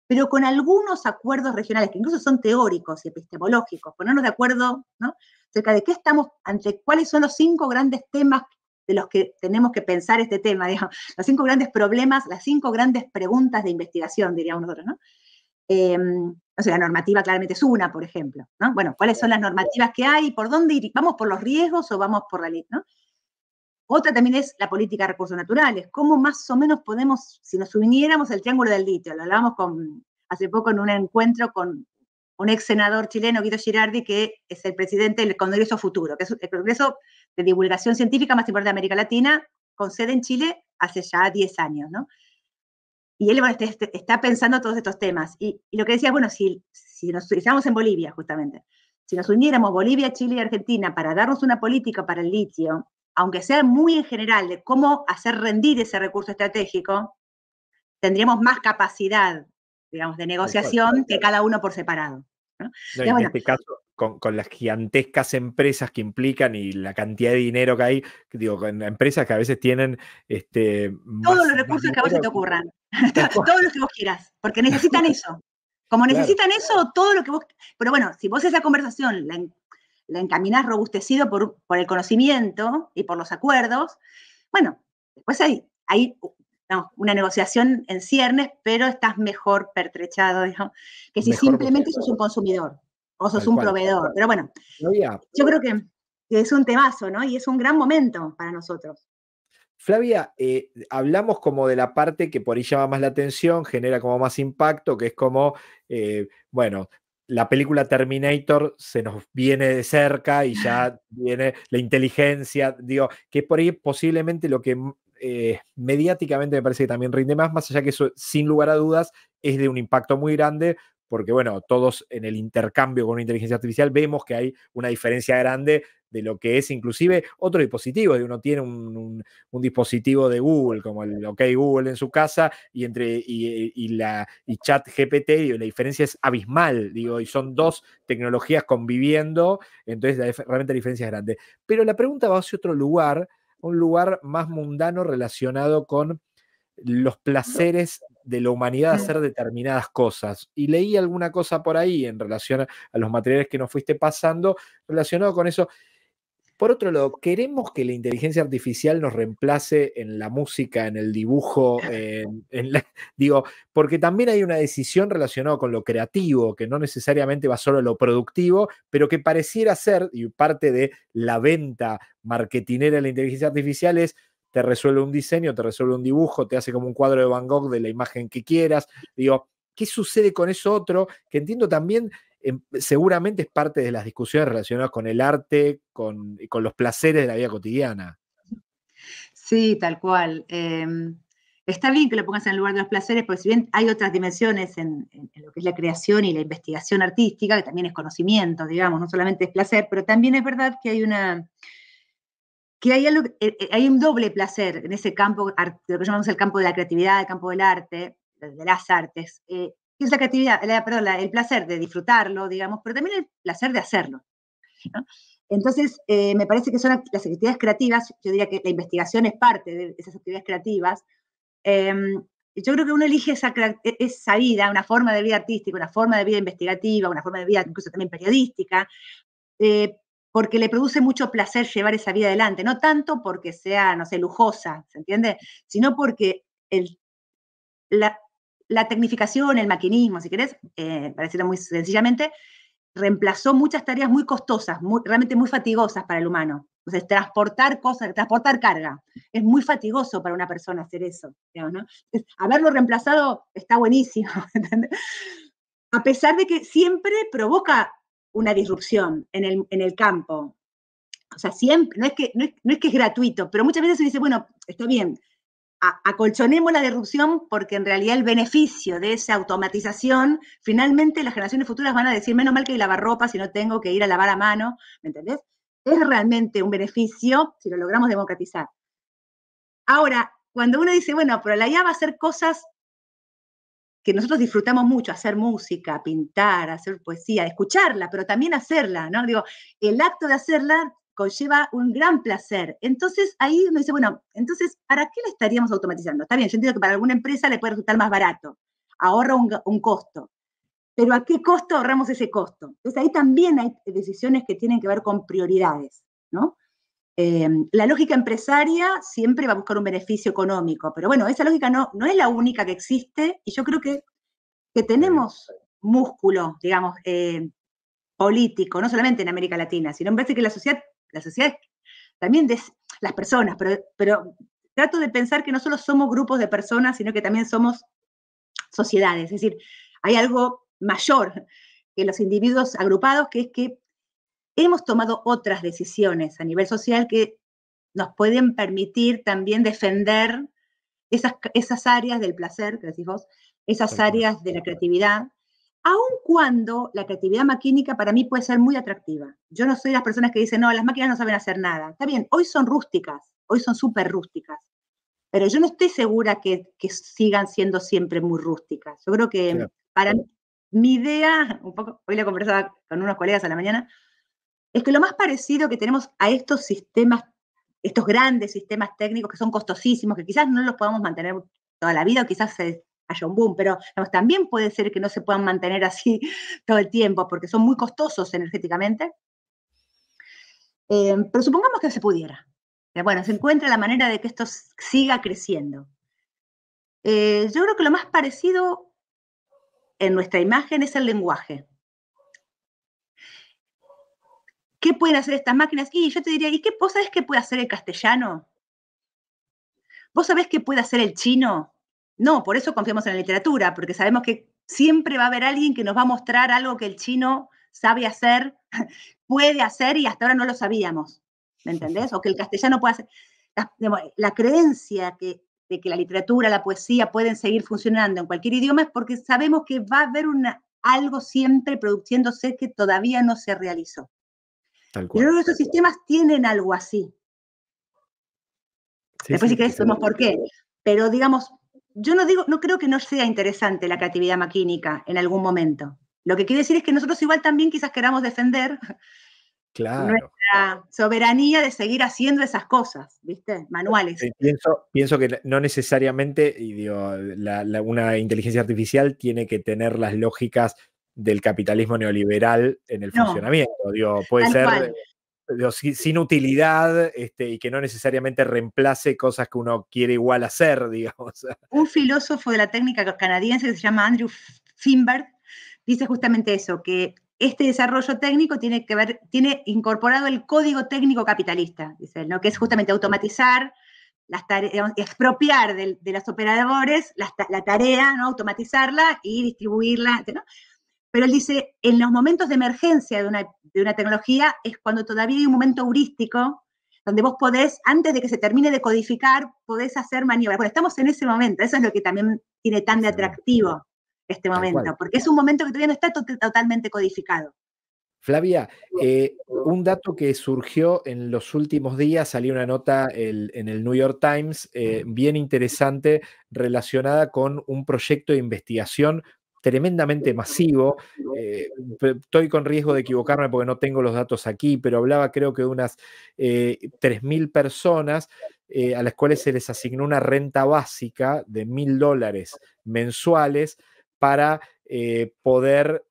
pero con algunos acuerdos regionales, que incluso son teóricos y epistemológicos, ponernos de acuerdo, ¿no? Acerca de qué estamos, ante cuáles son los cinco grandes temas de los que tenemos que pensar este tema, digamos, los cinco grandes problemas, las cinco grandes preguntas de investigación, diríamos nosotros, ¿no? Em, o sea, la normativa claramente es una, por ejemplo, ¿no? Bueno, ¿cuáles son las normativas que hay? ¿Por dónde ir? ¿Vamos por los riesgos o vamos por la ley? ¿no? Otra también es la política de recursos naturales. ¿Cómo más o menos podemos, si nos uniéramos al triángulo del litio? Lo hablábamos con, hace poco en un encuentro con un ex senador chileno, Guido Girardi, que es el presidente del Congreso Futuro, que es el Congreso de Divulgación Científica más importante de América Latina, con sede en Chile hace ya 10 años, ¿no? y él este, este, está pensando todos estos temas. Y, lo que decía, bueno, si, si nos estamos en Bolivia, justamente, si nos uniéramos Bolivia, Chile y Argentina para darnos una política para el litio, aunque sea muy en general de cómo hacer rendir ese recurso estratégico, tendríamos más capacidad, digamos, de negociación que cada uno por separado. en este caso, con, las gigantescas empresas que implican y la cantidad de dinero que hay, digo, con empresas que a veces tienen... Este, Todos los recursos que a vos se te ocurran, todos los que vos quieras, porque necesitan eso. Como necesitan eso, todo lo que vos... Pero bueno, si vos esa conversación la, la encaminás robustecido por, el conocimiento y por los acuerdos, bueno, después hay, hay una negociación en ciernes, pero estás mejor pertrechado, que si simplemente sos un consumidor o sos un proveedor. Pero bueno, yo creo que, es un temazo, ¿no? Y es un gran momento para nosotros. Flavia, eh, hablamos como de la parte que por ahí llama más la atención, genera como más impacto, que es como, eh, bueno, la película Terminator se nos viene de cerca y ya viene la inteligencia, digo, que es por ahí posiblemente lo que eh, mediáticamente me parece que también rinde más, más allá que eso, sin lugar a dudas, es de un impacto muy grande porque bueno, todos en el intercambio con una inteligencia artificial vemos que hay una diferencia grande de lo que es inclusive otro dispositivo. Uno tiene un, dispositivo de Google, como el OK Google en su casa, y entre y, la Chat GPT, y la diferencia es abismal, digo, y son dos tecnologías conviviendo, entonces realmente la diferencia es grande. Pero la pregunta va hacia otro lugar, un lugar más mundano relacionado con los placeres de la humanidad mm. hacer determinadas cosas. Y leí alguna cosa por ahí en relación a los materiales que nos fuiste pasando relacionado con eso. Por otro lado, ¿queremos que la inteligencia artificial nos reemplace en la música, en el dibujo? En, digo, porque también hay una decisión relacionada con lo creativo, que no necesariamente va solo a lo productivo, pero que pareciera ser, y parte de la venta marketinera de la inteligencia artificial es, te resuelve un diseño, te resuelve un dibujo, te hace como un cuadro de Van Gogh de la imagen que quieras. Digo, ¿qué sucede con eso otro? Que entiendo también, em, seguramente es parte de las discusiones relacionadas con el arte, con, los placeres de la vida cotidiana. Sí, tal cual. Em, está bien que lo pongas en el lugar de los placeres, porque si bien hay otras dimensiones en, lo que es la creación y la investigación artística, que también es conocimiento, digamos, no solamente es placer, pero también es verdad que hay una, que hay, eh, eh, hay un doble placer en ese campo, lo que llamamos el campo de la creatividad, el campo del arte, de las artes, eh, que es la creatividad, perdón, el placer de disfrutarlo, digamos, pero también el placer de hacerlo. Entonces, me parece que son las actividades creativas, yo diría que la investigación es parte de esas actividades creativas. Em, yo creo que uno elige esa, e, esa vida, una forma de vida artística, una forma de vida investigativa, una forma de vida incluso también periodística, porque le produce mucho placer llevar esa vida adelante, no tanto porque sea, no sé, lujosa, ¿se entiende? Sino porque la, tecnificación, el maquinismo, si querés, eh, para decirlo muy sencillamente, reemplazó muchas tareas muy costosas, realmente muy fatigosas para el humano. Entonces, transportar cosas, transportar carga, es muy fatigoso para una persona hacer eso. ¿no? haberlo reemplazado está buenísimo, ¿entendés? A pesar de que siempre provoca una disrupción en el, campo. O sea, siempre, no es, que, no es, que es gratuito, pero muchas veces se dice, bueno, está bien, acolchonemos la disrupción porque en realidad el beneficio de esa automatización, finalmente las generaciones futuras van a decir, menos mal que hay lavarropa si no tengo que ir a lavar a mano, ¿me entendés? Es realmente un beneficio si lo logramos democratizar. Ahora, cuando uno dice, bueno, pero la IA va a hacer cosas que nosotros disfrutamos mucho, hacer música, pintar, hacer poesía, escucharla, pero también hacerla, ¿no? Digo, el acto de hacerla conlleva un gran placer. Entonces ahí uno dice, bueno, entonces, ¿para qué la estaríamos automatizando? Está bien, yo entiendo que para alguna empresa le puede resultar más barato, ahorra un, un costo, pero ¿a qué costo ahorramos ese costo? Entonces ahí también hay decisiones que tienen que ver con prioridades, ¿no? Eh, la lógica empresaria siempre va a buscar un beneficio económico, pero bueno, esa lógica no, no es la única que existe y yo creo que, que tenemos músculo, digamos, eh, político, no solamente en América Latina, sino en de que la sociedad, la sociedad también las personas, pero, pero trato de pensar que no solo somos grupos de personas, sino que también somos sociedades, es decir, hay algo mayor que los individuos agrupados, que es que hemos tomado otras decisiones a nivel social que nos pueden permitir también defender esas, esas áreas del placer, que decís vos, esas áreas de la creatividad, aun cuando la creatividad maquínica para mí puede ser muy atractiva. Yo no soy de las personas que dicen, no, las máquinas no saben hacer nada. Está bien, hoy son rústicas, hoy son súper rústicas, pero yo no estoy segura que, sigan siendo siempre muy rústicas. Yo creo que para mí, mi idea, un poco, hoy la conversaba con unos colegas a la mañana, es que lo más parecido que tenemos a estos sistemas, estos grandes sistemas técnicos que son costosísimos, que quizás no los podamos mantener toda la vida o quizás se haya un boom, pero también puede ser que no se puedan mantener así todo el tiempo porque son muy costosos energéticamente. Eh, pero supongamos que se pudiera. Eh, bueno, se encuentra la manera de que esto siga creciendo. Eh, yo creo que lo más parecido en nuestra imagen es el lenguaje. ¿Qué pueden hacer estas máquinas? Y yo te diría, ¿y qué, vos sabés qué puede hacer el castellano? ¿Vos sabés qué puede hacer el chino? No, por eso confiamos en la literatura, porque sabemos que siempre va a haber alguien que nos va a mostrar algo que el chino sabe hacer, puede hacer y hasta ahora no lo sabíamos. ¿Me entendés? O que el castellano puede hacer. La, creencia de que la literatura, la poesía pueden seguir funcionando en cualquier idioma es porque sabemos que va a haber algo siempre produciéndose que todavía no se realizó. Yo creo que esos sistemas tienen algo así. Después, sí, si querés, por qué. Pero digamos, yo no digo, no creo que no sea interesante la creatividad maquínica en algún momento. Lo que quiere decir es que nosotros igual también quizás queramos defender nuestra soberanía de seguir haciendo esas cosas, ¿viste? Manuales. pienso, que no necesariamente, una inteligencia artificial tiene que tener las lógicas del capitalismo neoliberal en el funcionamiento. puede ser eh, sin utilidad este, y que no necesariamente reemplace cosas que uno quiere igual hacer, Un filósofo de la técnica canadiense que se llama Andrew Finberg dice justamente eso, que este desarrollo técnico tiene que ver, tiene incorporado el código técnico capitalista, dice él, que es justamente automatizar, las tareas, expropiar de, los operadores la, tarea, ¿no? automatizarla y distribuirla. Pero él dice, en los momentos de emergencia de una, tecnología es cuando todavía hay un momento heurístico donde vos podés, antes de que se termine de codificar, podés hacer maniobras. Bueno, estamos en ese momento, eso es lo que también tiene tan de atractivo este momento, porque es un momento que todavía no está totalmente codificado. Flavia, eh, un dato que surgió en los últimos días, salió una nota en el New York Times eh, bien interesante relacionada con un proyecto de investigación tremendamente masivo. Eh, estoy con riesgo de equivocarme porque no tengo los datos aquí, pero hablaba creo que de unas eh, 3.000 personas eh, a las cuales se les asignó una renta básica de 1.000 dólares mensuales para eh, poder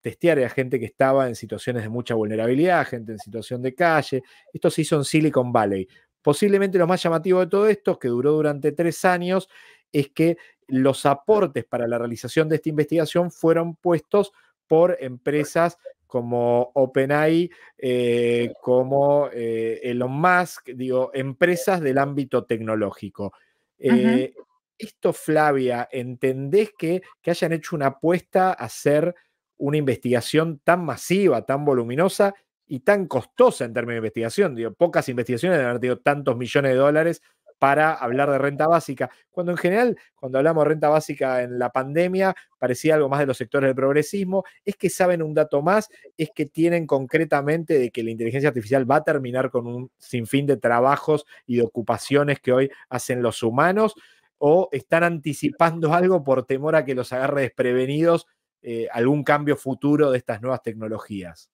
testear a gente que estaba en situaciones de mucha vulnerabilidad, gente en situación de calle. Esto se hizo en Silicon Valley. Posiblemente lo más llamativo de todo esto, que duró durante tres años, es que los aportes para la realización de esta investigación fueron puestos por empresas como OpenAI, eh, como eh, Elon Musk, digo, empresas del ámbito tecnológico. Eh, esto, Flavia, ¿entendés que, que hayan hecho una apuesta a hacer una investigación tan masiva, tan voluminosa y tan costosa en términos de investigación. pocas investigaciones han tenido tantos millones de dólares para hablar de renta básica, cuando en general, cuando hablamos de renta básica en la pandemia, parecía algo más de los sectores del progresismo, es que saben un dato más, es que tienen concretamente de que la inteligencia artificial va a terminar con un sinfín de trabajos y de ocupaciones que hoy hacen los humanos, o están anticipando algo por temor a que los agarre desprevenidos eh, algún cambio futuro de estas nuevas tecnologías.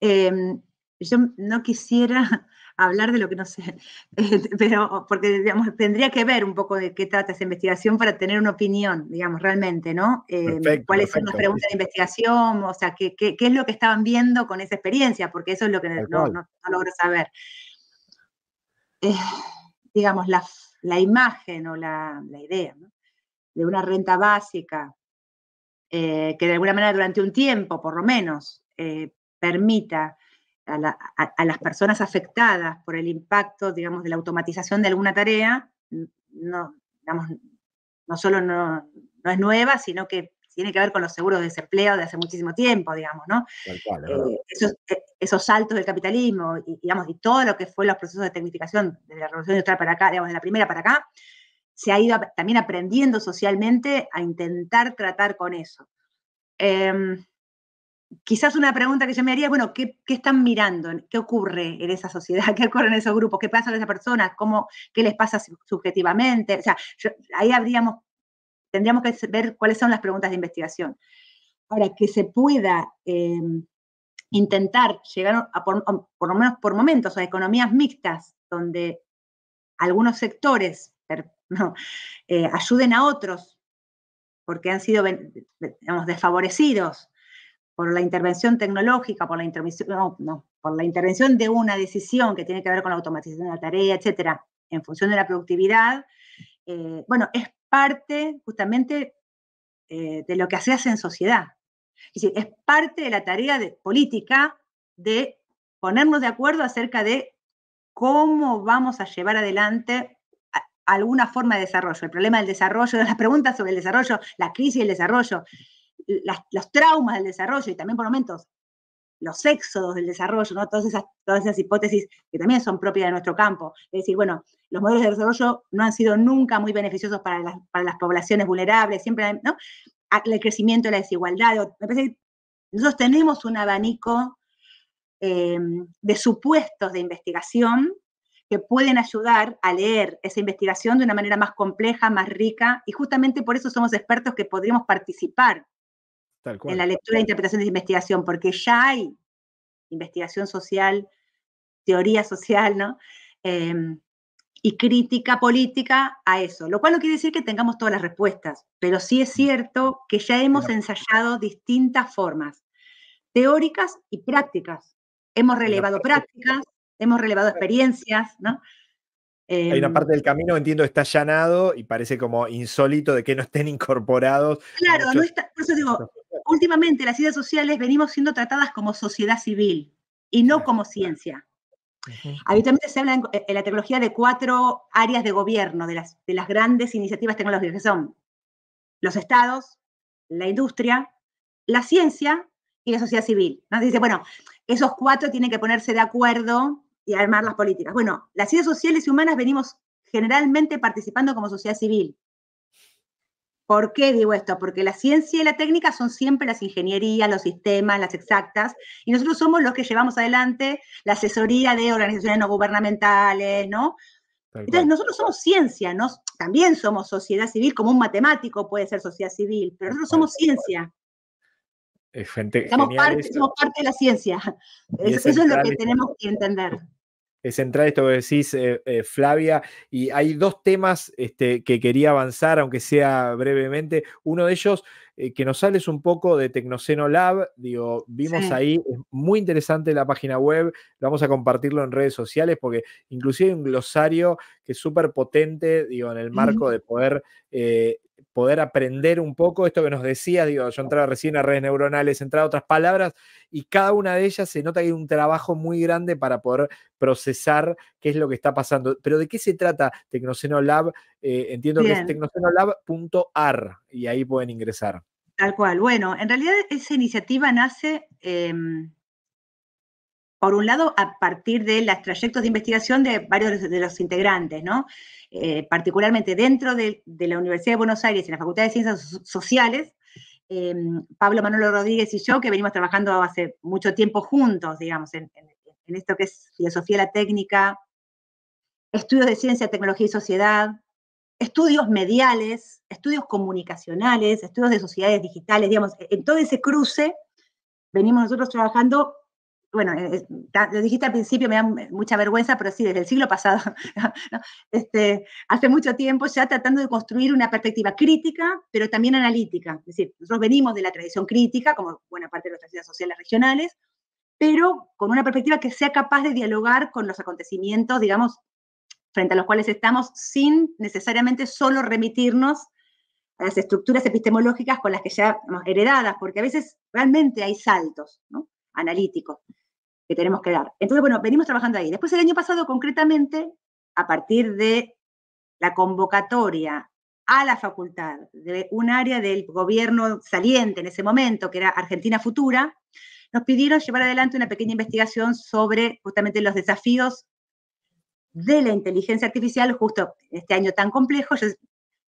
Em, yo no quisiera hablar de lo que no sé, este, pero porque digamos, tendría que ver un poco de qué trata esa investigación para tener una opinión, digamos, realmente, ¿no? Em, ¿Cuáles son las preguntas de investigación? O sea, ¿qué, es lo que estaban viendo con esa experiencia? Porque eso es lo que no, logro saber. Eh, digamos, la, imagen o la, idea de una renta básica eh, que de alguna manera durante un tiempo, por lo menos, eh, permita a, las personas afectadas por el impacto, digamos, de la automatización de alguna tarea, no, digamos, no solo no, es nueva, sino que tiene que ver con los seguros de desempleo de hace muchísimo tiempo, digamos, eh, e, esos, saltos del capitalismo, y, digamos, y todo lo que fue los procesos de tecnificación de la revolución industrial para acá, digamos, de la primera para acá, se ha ido también aprendiendo socialmente a intentar tratar con eso. Em, quizás una pregunta que yo me haría, bueno, ¿qué, están mirando? ¿Qué ocurre en esa sociedad? ¿Qué ocurre en esos grupos? ¿Qué pasa con esas personas? ¿Cómo, ¿Qué les pasa subjetivamente? O sea, ahí habríamos, tendríamos que ver cuáles son las preguntas de investigación. Para que se pueda em, intentar llegar, a por, lo menos por momentos, a economías mixtas, donde algunos sectores eh, ayuden a otros porque han sido digamos, desfavorecidos, por la intervención tecnológica, por la intervención, por la intervención de una decisión que tiene que ver con la automatización de la tarea, etcétera, en función de la productividad, eh, bueno, es parte justamente eh, de lo que se en sociedad. Es decir, es parte de la tarea de, política de ponernos de acuerdo acerca de cómo vamos a llevar adelante alguna forma de desarrollo. El problema del desarrollo, las preguntas sobre el desarrollo, la crisis y el desarrollo, los traumas del desarrollo y también por momentos los éxodos del desarrollo, todas, esas, hipótesis que también son propias de nuestro campo. Es decir, bueno, los modelos de desarrollo no han sido nunca muy beneficiosos para las, poblaciones vulnerables, siempre el crecimiento de la desigualdad. nosotros tenemos un abanico eh, de supuestos de investigación que pueden ayudar a leer esa investigación de una manera más compleja, más rica, y justamente por eso somos expertos que podríamos participar en la lectura de interpretación de investigación, porque ya hay investigación social, teoría social, ¿no? Em, y crítica política a eso, lo cual no quiere decir que tengamos todas las respuestas, pero sí es mm. cierto que ya hemos ensayado distintas formas, teóricas y prácticas. Hemos relevado prácticas, hemos relevado experiencias, ¿no? Hay una em parte del camino, entiendo, está allanado y parece como insólito de que no estén incorporados. Claro, por eso digo, últimamente las ideas sociales venimos siendo tratadas como sociedad civil y no como ciencia. Habitualmente se habla en, la tecnología de cuatro áreas de gobierno, de las, de las grandes iniciativas tecnológicas, que son los estados, la industria, la ciencia y la sociedad civil. ¿no? dice, bueno, esos cuatro tienen que ponerse de acuerdo y armar las políticas. Bueno, las ideas sociales y humanas venimos generalmente participando como sociedad civil. ¿Por qué digo esto? Porque la ciencia y la técnica son siempre las ingenierías, los sistemas, las exactas, y nosotros somos los que llevamos adelante la asesoría de organizaciones no gubernamentales, ¿no? Entonces, nosotros somos ciencia, ¿no? también somos sociedad civil, como un matemático puede ser sociedad civil, pero nosotros somos ciencia. somos, parte, de la ciencia. eso es lo que tenemos que entender es eh, entrar esto que decís, eh, eh, Flavia, y hay dos temas este, que quería avanzar, aunque sea brevemente. Uno de ellos eh, que nos sales un poco de Tecnoceno Lab. Digo, vimos ahí, es muy interesante la página web, vamos a compartirlo en redes sociales porque inclusive hay un glosario que es súper potente, digo, en el marco de poder... Eh, poder aprender un poco esto que nos decías, digo, yo entraba recién a redes neuronales, entraba a otras palabras y cada una de ellas se nota que hay un trabajo muy grande para poder procesar qué es lo que está pasando. Pero ¿de qué se trata Tecnoceno Lab? Eh, entiendo que es tecnocenolab.ar y ahí pueden ingresar. Tal cual. Bueno, en realidad esa iniciativa nace, em, por un lado, a partir de los trayectos de investigación de varios de los integrantes, ¿no? Eh, particularmente dentro de, la Universidad de Buenos Aires, y la Facultad de Ciencias Sociales, em, Pablo Manolo Rodríguez y yo, que venimos trabajando hace mucho tiempo juntos, digamos, en, en esto que es filosofía de la técnica, estudios de ciencia, tecnología y sociedad, estudios mediales, estudios comunicacionales, estudios de sociedades digitales, digamos, e-, en todo ese cruce venimos nosotros trabajando, bueno, eh, eh, lo dijiste al principio, me da mucha vergüenza, pero sí, desde el siglo pasado, este, hace mucho tiempo ya tratando de construir una perspectiva crítica, pero también analítica. Es decir, nosotros venimos de la tradición crítica, como buena parte de nuestras ciencias sociales regionales, pero con una perspectiva que sea capaz de dialogar con los acontecimientos, digamos, frente a los cuales estamos sin necesariamente solo remitirnos a las estructuras epistemológicas con las que ya hemos heredadas, porque a veces realmente hay saltos analíticos que tenemos que dar. Entonces, bueno, venimos trabajando ahí. Después el año pasado, concretamente, a partir de la convocatoria a la facultad de un área del gobierno saliente en ese momento, que era Argentina Futura, nos pidieron llevar adelante una pequeña investigación sobre justamente los desafíos de la inteligencia artificial, justo este año tan complejo. Yo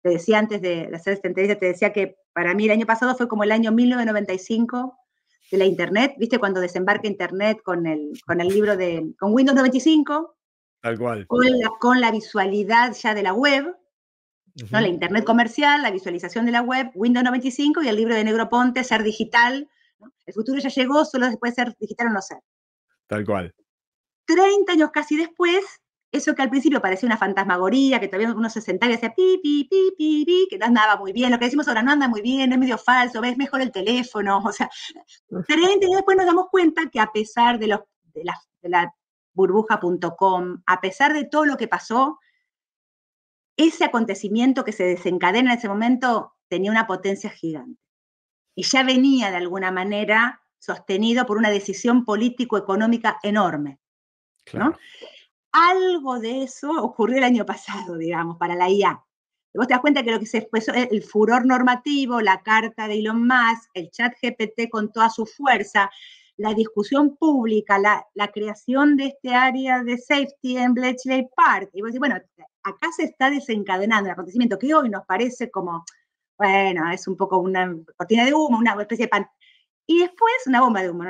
te decía antes de hacer esta entrevista, te decía que para mí el año pasado fue como el año 1995 de la Internet, ¿viste? Cuando desembarca Internet con el, con el libro de, con Windows 95. Tal cual. Con la, con la visualidad ya de la web, ¿no? La Internet comercial, la visualización de la web, Windows 95 y el libro de Negro Ponte, Ser Digital. El futuro ya llegó, solo después de ser digital o no ser. Tal cual. 30 años casi después, eso que al principio parecía una fantasmagoría, que todavía uno se sentaba y hacía pi, pi, pi, pi, pi, que andaba muy bien, lo que decimos ahora no anda muy bien, es medio falso, ves mejor el teléfono, o sea, y después nos damos cuenta que a pesar de, los, la, burbuja.com, a pesar de todo lo que pasó, ese acontecimiento que se desencadena en ese momento tenía una potencia gigante. Y ya venía de alguna manera sostenido por una decisión político-económica enorme. ¿no? algo de eso ocurrió el año pasado, digamos, para la IA. Vos te das cuenta que lo que se fue el furor normativo, la carta de Elon Musk, el chat GPT con toda su fuerza, la discusión pública, la, creación de este área de safety en Bletchley Park. Y vos decís, bueno, acá se está desencadenando el acontecimiento que hoy nos parece como, bueno, es un poco una cortina de humo, una especie de pan. Y después una bomba de humo.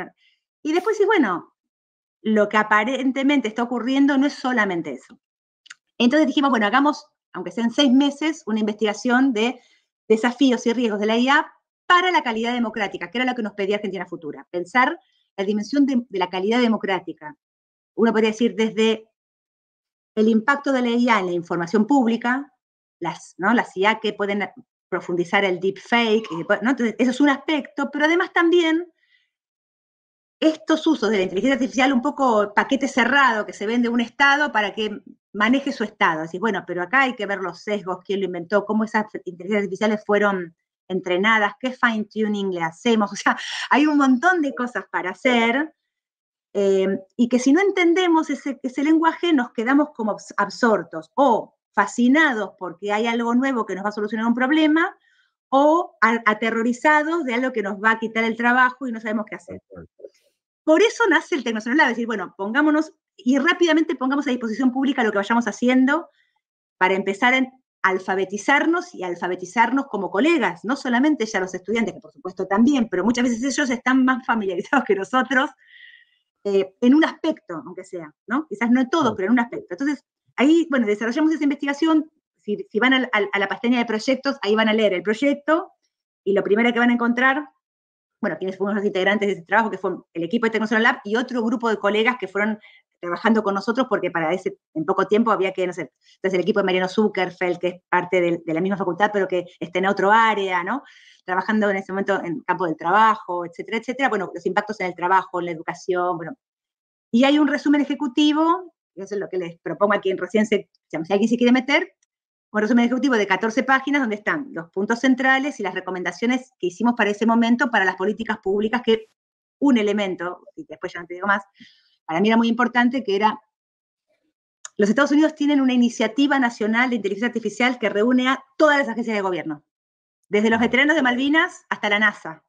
Y después sí, bueno, lo que aparentemente está ocurriendo no es solamente eso. Entonces dijimos, bueno, hagamos, aunque sean seis meses, una investigación de desafíos y riesgos de la IA para la calidad democrática, que era lo que nos pedía Argentina Futura. Pensar la dimensión de, la calidad democrática. Uno podría decir desde el impacto de la IA en la información pública, las, ¿no? las IA que pueden profundizar el deepfake, ¿no? eso es un aspecto, pero además también estos usos de la inteligencia artificial un poco paquete cerrado que se vende un Estado para que maneje su Estado. Así, bueno, pero acá hay que ver los sesgos, quién lo inventó, cómo esas inteligencias artificiales fueron entrenadas, qué fine-tuning le hacemos. O sea, hay un montón de cosas para hacer eh, y que si no entendemos ese lenguaje nos quedamos como absortos o fascinados porque hay algo nuevo que nos va a solucionar un problema o aterrorizados de algo que nos va a quitar el trabajo y no sabemos qué hacer. Por eso nace el Tecnonacional es decir, bueno, pongámonos y rápidamente pongamos a disposición pública lo que vayamos haciendo para empezar a alfabetizarnos y alfabetizarnos como colegas, no solamente ya los estudiantes, que por supuesto también, pero muchas veces ellos están más familiarizados que nosotros eh, en un aspecto, aunque sea, ¿no? Quizás no en todos, pero en un aspecto. Entonces, ahí, bueno, desarrollamos esa investigación, si, van a, a la pestaña de proyectos, ahí van a leer el proyecto y lo primero que van a encontrar bueno, quienes fueron los integrantes de ese trabajo, que fue el equipo de Tecnosol Lab y otro grupo de colegas que fueron trabajando con nosotros porque para ese, en poco tiempo había que, no sé, entonces el equipo de Mariano Zuckerfeld, que es parte de, la misma facultad, pero que está en otro área, ¿no? Trabajando en ese momento en el campo del trabajo, etcétera, etcétera. Bueno, los impactos en el trabajo, en la educación, bueno. Y hay un resumen ejecutivo, eso es lo que les propongo a quien recién se, si alguien se quiere meter, un resumen ejecutivo de 14 páginas donde están los puntos centrales y las recomendaciones que hicimos para ese momento para las políticas públicas, que un elemento, y después ya no te digo más, para mí era muy importante, que era, los Estados Unidos tienen una iniciativa nacional de inteligencia artificial que reúne a todas las agencias de gobierno, desde los veteranos de Malvinas hasta la NASA.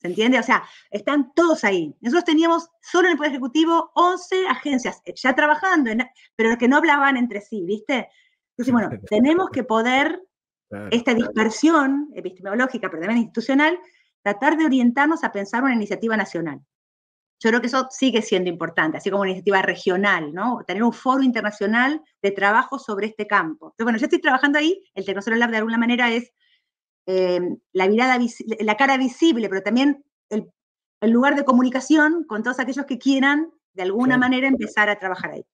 ¿Se entiende? O sea, están todos ahí. Nosotros teníamos solo en el Poder Ejecutivo 11 agencias eh, ya trabajando, pero que no hablaban entre sí, ¿viste? Entonces, bueno, tenemos que poder, esta dispersión epistemológica, pero también institucional, tratar de orientarnos a pensar una iniciativa nacional. Yo creo que eso sigue siendo importante, así como una iniciativa regional, ¿no? Tener un foro internacional de trabajo sobre este campo. Entonces, bueno, yo estoy trabajando ahí, el Tecnosolo de alguna manera es em, la, mirada la cara visible, pero también el, lugar de comunicación con todos aquellos que quieran de alguna manera empezar a trabajar ahí.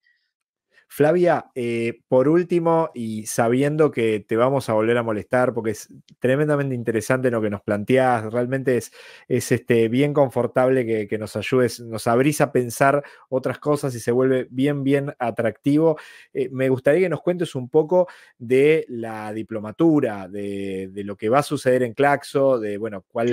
Flavia, eh, por último, y sabiendo que te vamos a volver a molestar, porque es tremendamente interesante lo que nos planteas, realmente es, es este, bien confortable que, nos ayudes, nos abrís a pensar otras cosas y se vuelve bien, bien atractivo. Eh, me gustaría que nos cuentes un poco de la diplomatura, de, lo que va a suceder en Claxo, de, bueno, cuál que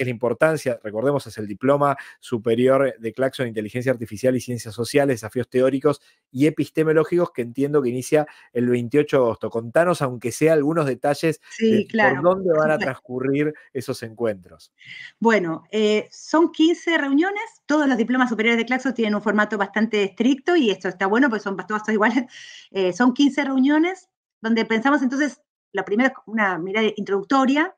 es la importancia, recordemos, es el diploma superior de Claxo en Inteligencia Artificial y Ciencias Sociales, Desafíos Teóricos y epic que entiendo que inicia el 28 de agosto. Contanos, aunque sea algunos detalles, por dónde van a transcurrir esos encuentros. Bueno, eh, son 15 reuniones, todos los diplomas superiores de Claxo tienen un formato bastante estricto y esto está bueno, pues son todas iguales. Eh, son 15 reuniones donde pensamos entonces, la primera es una mirada introductoria,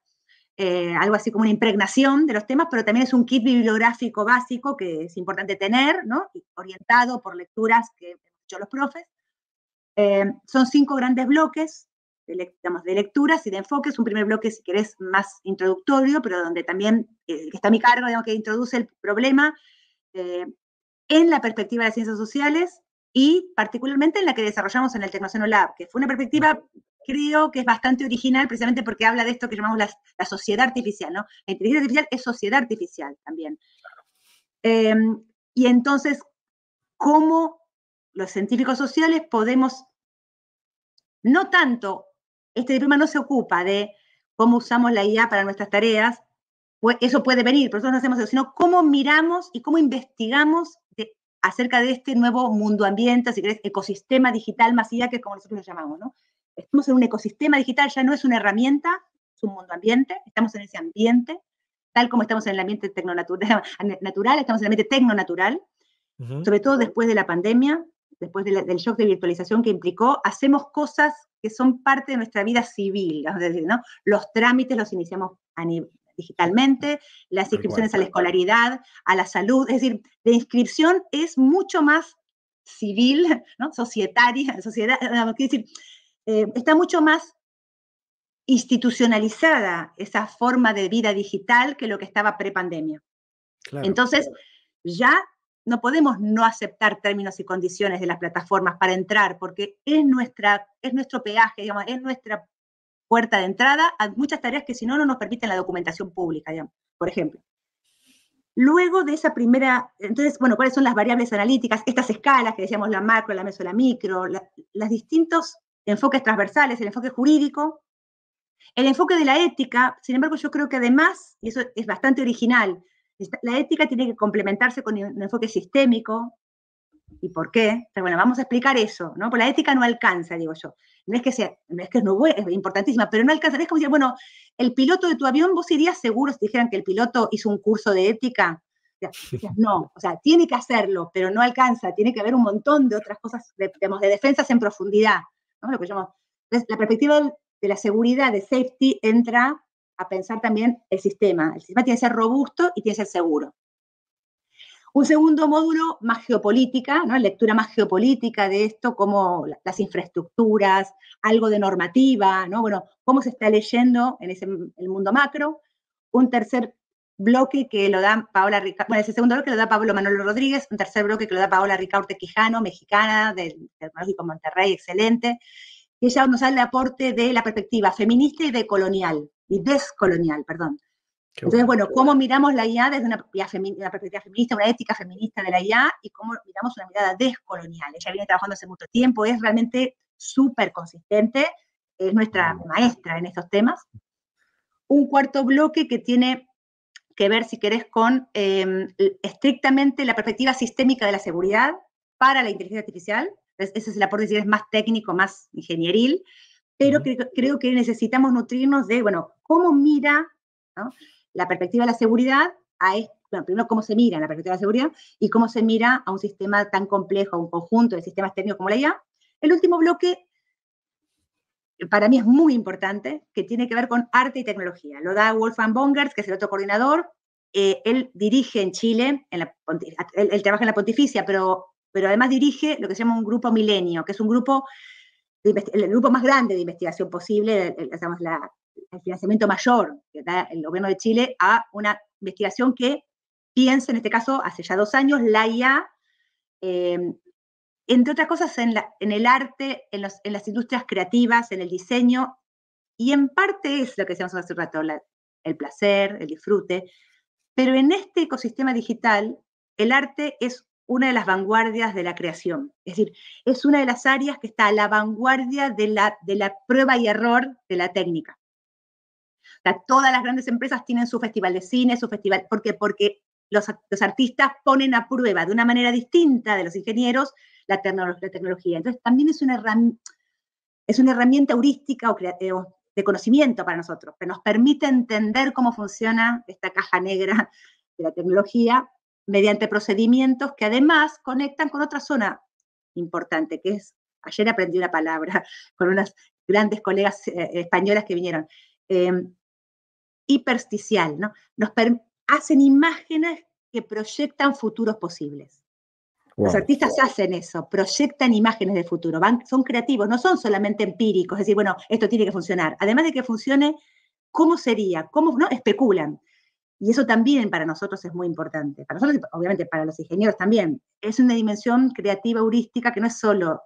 eh, algo así como una impregnación de los temas, pero también es un kit bibliográfico básico que es importante tener, ¿no? orientado por lecturas que los profes. Eh, son cinco grandes bloques de, lecturas y de enfoques. Un primer bloque, si querés, más introductorio, pero donde también eh, está mi cargo, que introduce el problema eh, en la perspectiva de ciencias sociales y particularmente en la que desarrollamos en el Tecnoceno Lab, que fue una perspectiva, creo que es bastante original, precisamente porque habla de esto que llamamos la, sociedad artificial, ¿no? La inteligencia artificial es sociedad artificial también. Em, y entonces, ¿cómo los científicos sociales podemos, no tanto, este diploma no se ocupa de cómo usamos la IA para nuestras tareas, pues eso puede venir, pero nosotros no hacemos eso, sino cómo miramos y cómo investigamos de, acerca de este nuevo mundo ambiente, si querés, ecosistema digital más IA, que es como nosotros lo llamamos, ¿no? Estamos en un ecosistema digital, ya no es una herramienta, es un mundo ambiente, estamos en ese ambiente, tal como estamos en el ambiente natural, estamos en el ambiente tecnonatural, natural sobre todo después de la pandemia, después del shock de virtualización que implicó, hacemos cosas que son parte de nuestra vida civil, ¿no? Los trámites los iniciamos digitalmente, las inscripciones a la escolaridad, a la salud, es decir, la inscripción es mucho más civil, societaria, sociedad, eh, está mucho más institucionalizada esa forma de vida digital que lo que estaba prepandemia. pandemia Entonces, ya no podemos no aceptar términos y condiciones de las plataformas para entrar, porque es, nuestra, es nuestro peaje, es nuestra puerta de entrada a muchas tareas que si no, no nos permiten la documentación pública, por ejemplo. Luego de esa primera, entonces, bueno, ¿cuáles son las variables analíticas? Estas escalas que decíamos, la macro, la meso, la micro, los distintos enfoques transversales, el enfoque jurídico, el enfoque de la ética, sin embargo, yo creo que además, y eso es bastante original, la ética tiene que complementarse con un enfoque sistémico. ¿Y por qué? Pero bueno, vamos a explicar eso, ¿no? Porque la ética no alcanza, digo yo. No es que sea, no es que no, es importantísima, pero no alcanza. Es como decir, bueno, el piloto de tu avión, vos irías seguro si te dijeran que el piloto hizo un curso de ética. no, o sea, tiene que hacerlo, pero no alcanza. Tiene que haber un montón de otras cosas, de, digamos, de defensas en profundidad, ¿no? Lo que llamamos. Entonces, la perspectiva de la seguridad, de safety, entra a pensar también el sistema. El sistema tiene que ser robusto y tiene que ser seguro. Un segundo módulo más geopolítica, ¿no? lectura más geopolítica de esto, como las infraestructuras, algo de normativa, ¿no? Bueno, cómo se está leyendo en ese, el mundo macro. Un tercer bloque que lo da Paola Rica, bueno, ese segundo bloque lo da Pablo Manolo Rodríguez, un tercer bloque que lo da Paola Ricaurte Quijano, mexicana del Tecnológico Monterrey, excelente. que ella nos da el aporte de la perspectiva feminista y de colonial y descolonial, perdón. Entonces, bueno, cómo miramos la IA desde una, perspectiva feminista, una ética feminista de la IA y cómo miramos una mirada descolonial. Ella viene trabajando hace mucho tiempo, es realmente súper consistente, es nuestra maestra en estos temas. Un cuarto bloque que tiene que ver, si querés, con em, estrictamente la perspectiva sistémica de la seguridad para la inteligencia artificial. ese es el aporte, si es más técnico, más ingenieril pero creo, que necesitamos nutrirnos de, bueno, cómo mira la perspectiva de la seguridad a Bueno, primero cómo se mira la perspectiva de la seguridad y cómo se mira a un sistema tan complejo, a un conjunto de sistemas técnicos como la IA. El último bloque, para mí es muy importante, que tiene que ver con arte y tecnología. Lo da Wolfgang Bongers, que es el otro coordinador. Eh, él dirige en Chile, en la, él, trabaja en la Pontificia, pero, pero además dirige lo que se llama un grupo milenio, que es un grupo el grupo más grande de investigación posible, el, el financiamiento mayor que da el gobierno de Chile a una investigación que piensa, en este caso, hace ya dos años, la IA, em, entre otras cosas, en, el arte, en, las industrias creativas, en el diseño, y en parte es lo que decíamos hace rato, el placer, el disfrute, pero en este ecosistema digital, el arte es una de las vanguardias de la creación. Es decir, es una de las áreas que está a la vanguardia de la, de la prueba y error de la técnica. O todas las grandes empresas tienen su festival de cine, su festival, ¿por porque los, los artistas ponen a prueba de una manera distinta de los ingenieros la, tecnología. Entonces, también es una, es una herramienta heurística o, eh, o de conocimiento para nosotros, que nos permite entender cómo funciona esta caja negra de la tecnología mediante procedimientos que además conectan con otra zona importante, que es, ayer aprendí una palabra con unas grandes colegas eh, españolas que vinieron, eh, hipersticial, ¿no? Nos hacen imágenes que proyectan futuros posibles. Los artistas hacen eso, proyectan imágenes de futuro, son creativos, no son solamente empíricos, es decir, bueno, esto tiene que funcionar. Además de que funcione, ¿cómo sería? ¿Cómo no? Especulan. Y eso también para nosotros es muy importante. Para nosotros, obviamente, para los ingenieros también. Es una dimensión creativa heurística que no es solo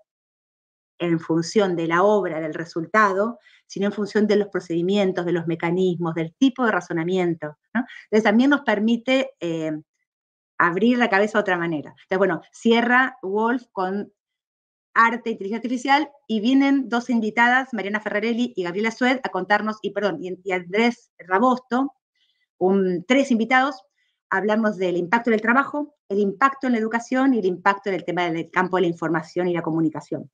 en función de la obra, del resultado, sino en función de los procedimientos, de los mecanismos, del tipo de razonamiento. Entonces también nos permite eh, abrir la cabeza de otra manera. Entonces, bueno, cierra Wolf con arte e inteligencia artificial y vienen dos invitadas, Mariana Ferrarelli y Gabriela Sued, a contarnos, y perdón, y Andrés Rabosto, tres invitados. Hablamos del impacto del trabajo, el impacto en la educación y el impacto en el tema del campo de la información y la comunicación.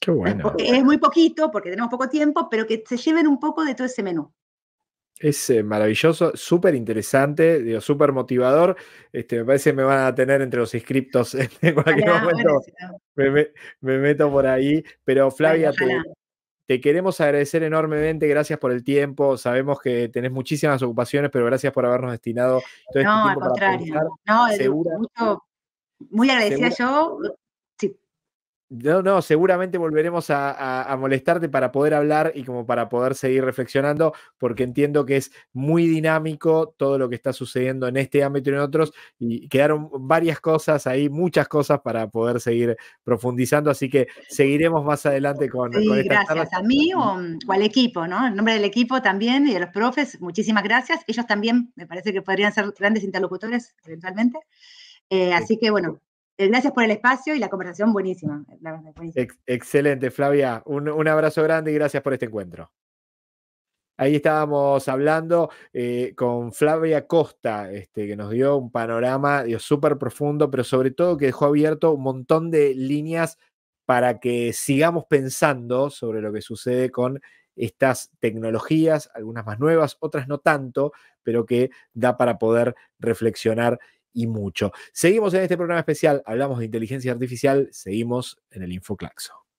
Qué bueno. Es, muy poquito porque tenemos poco tiempo, pero que se lleven un poco de todo ese menú. Es eh, maravilloso, súper interesante, súper motivador. Este, me parece que me van a tener entre los inscriptos en cualquier momento. me, meto por ahí. Pero Flavia, ojalá, te queremos agradecer enormemente, gracias por el tiempo. Sabemos que tenés muchísimas ocupaciones, pero gracias por habernos destinado todo este no, este tiempo al contrario. no, muy agradecida yo no, no, seguramente volveremos a, molestarte para poder hablar y como para poder seguir reflexionando, porque entiendo que es muy dinámico todo lo que está sucediendo en este ámbito y en otros, y quedaron varias cosas ahí, muchas cosas para poder seguir profundizando, así que seguiremos más adelante con... el con gracias a mí o, al equipo, ¿no? En nombre del equipo también y de los profes, muchísimas gracias. Ellos también me parece que podrían ser grandes interlocutores eventualmente. Eh, así que bueno, eh, gracias por el espacio y la conversación buenísima. excelente, Flavia. Un, abrazo grande y gracias por este encuentro. Ahí estábamos hablando eh, con Flavia Costa, este, que nos dio un panorama súper profundo, pero sobre todo que dejó abierto un montón de líneas para que sigamos pensando sobre lo que sucede con estas tecnologías, algunas más nuevas, otras no tanto, pero que da para poder reflexionar y mucho. Seguimos en este programa especial, hablamos de inteligencia artificial, seguimos en el InfoClaxo.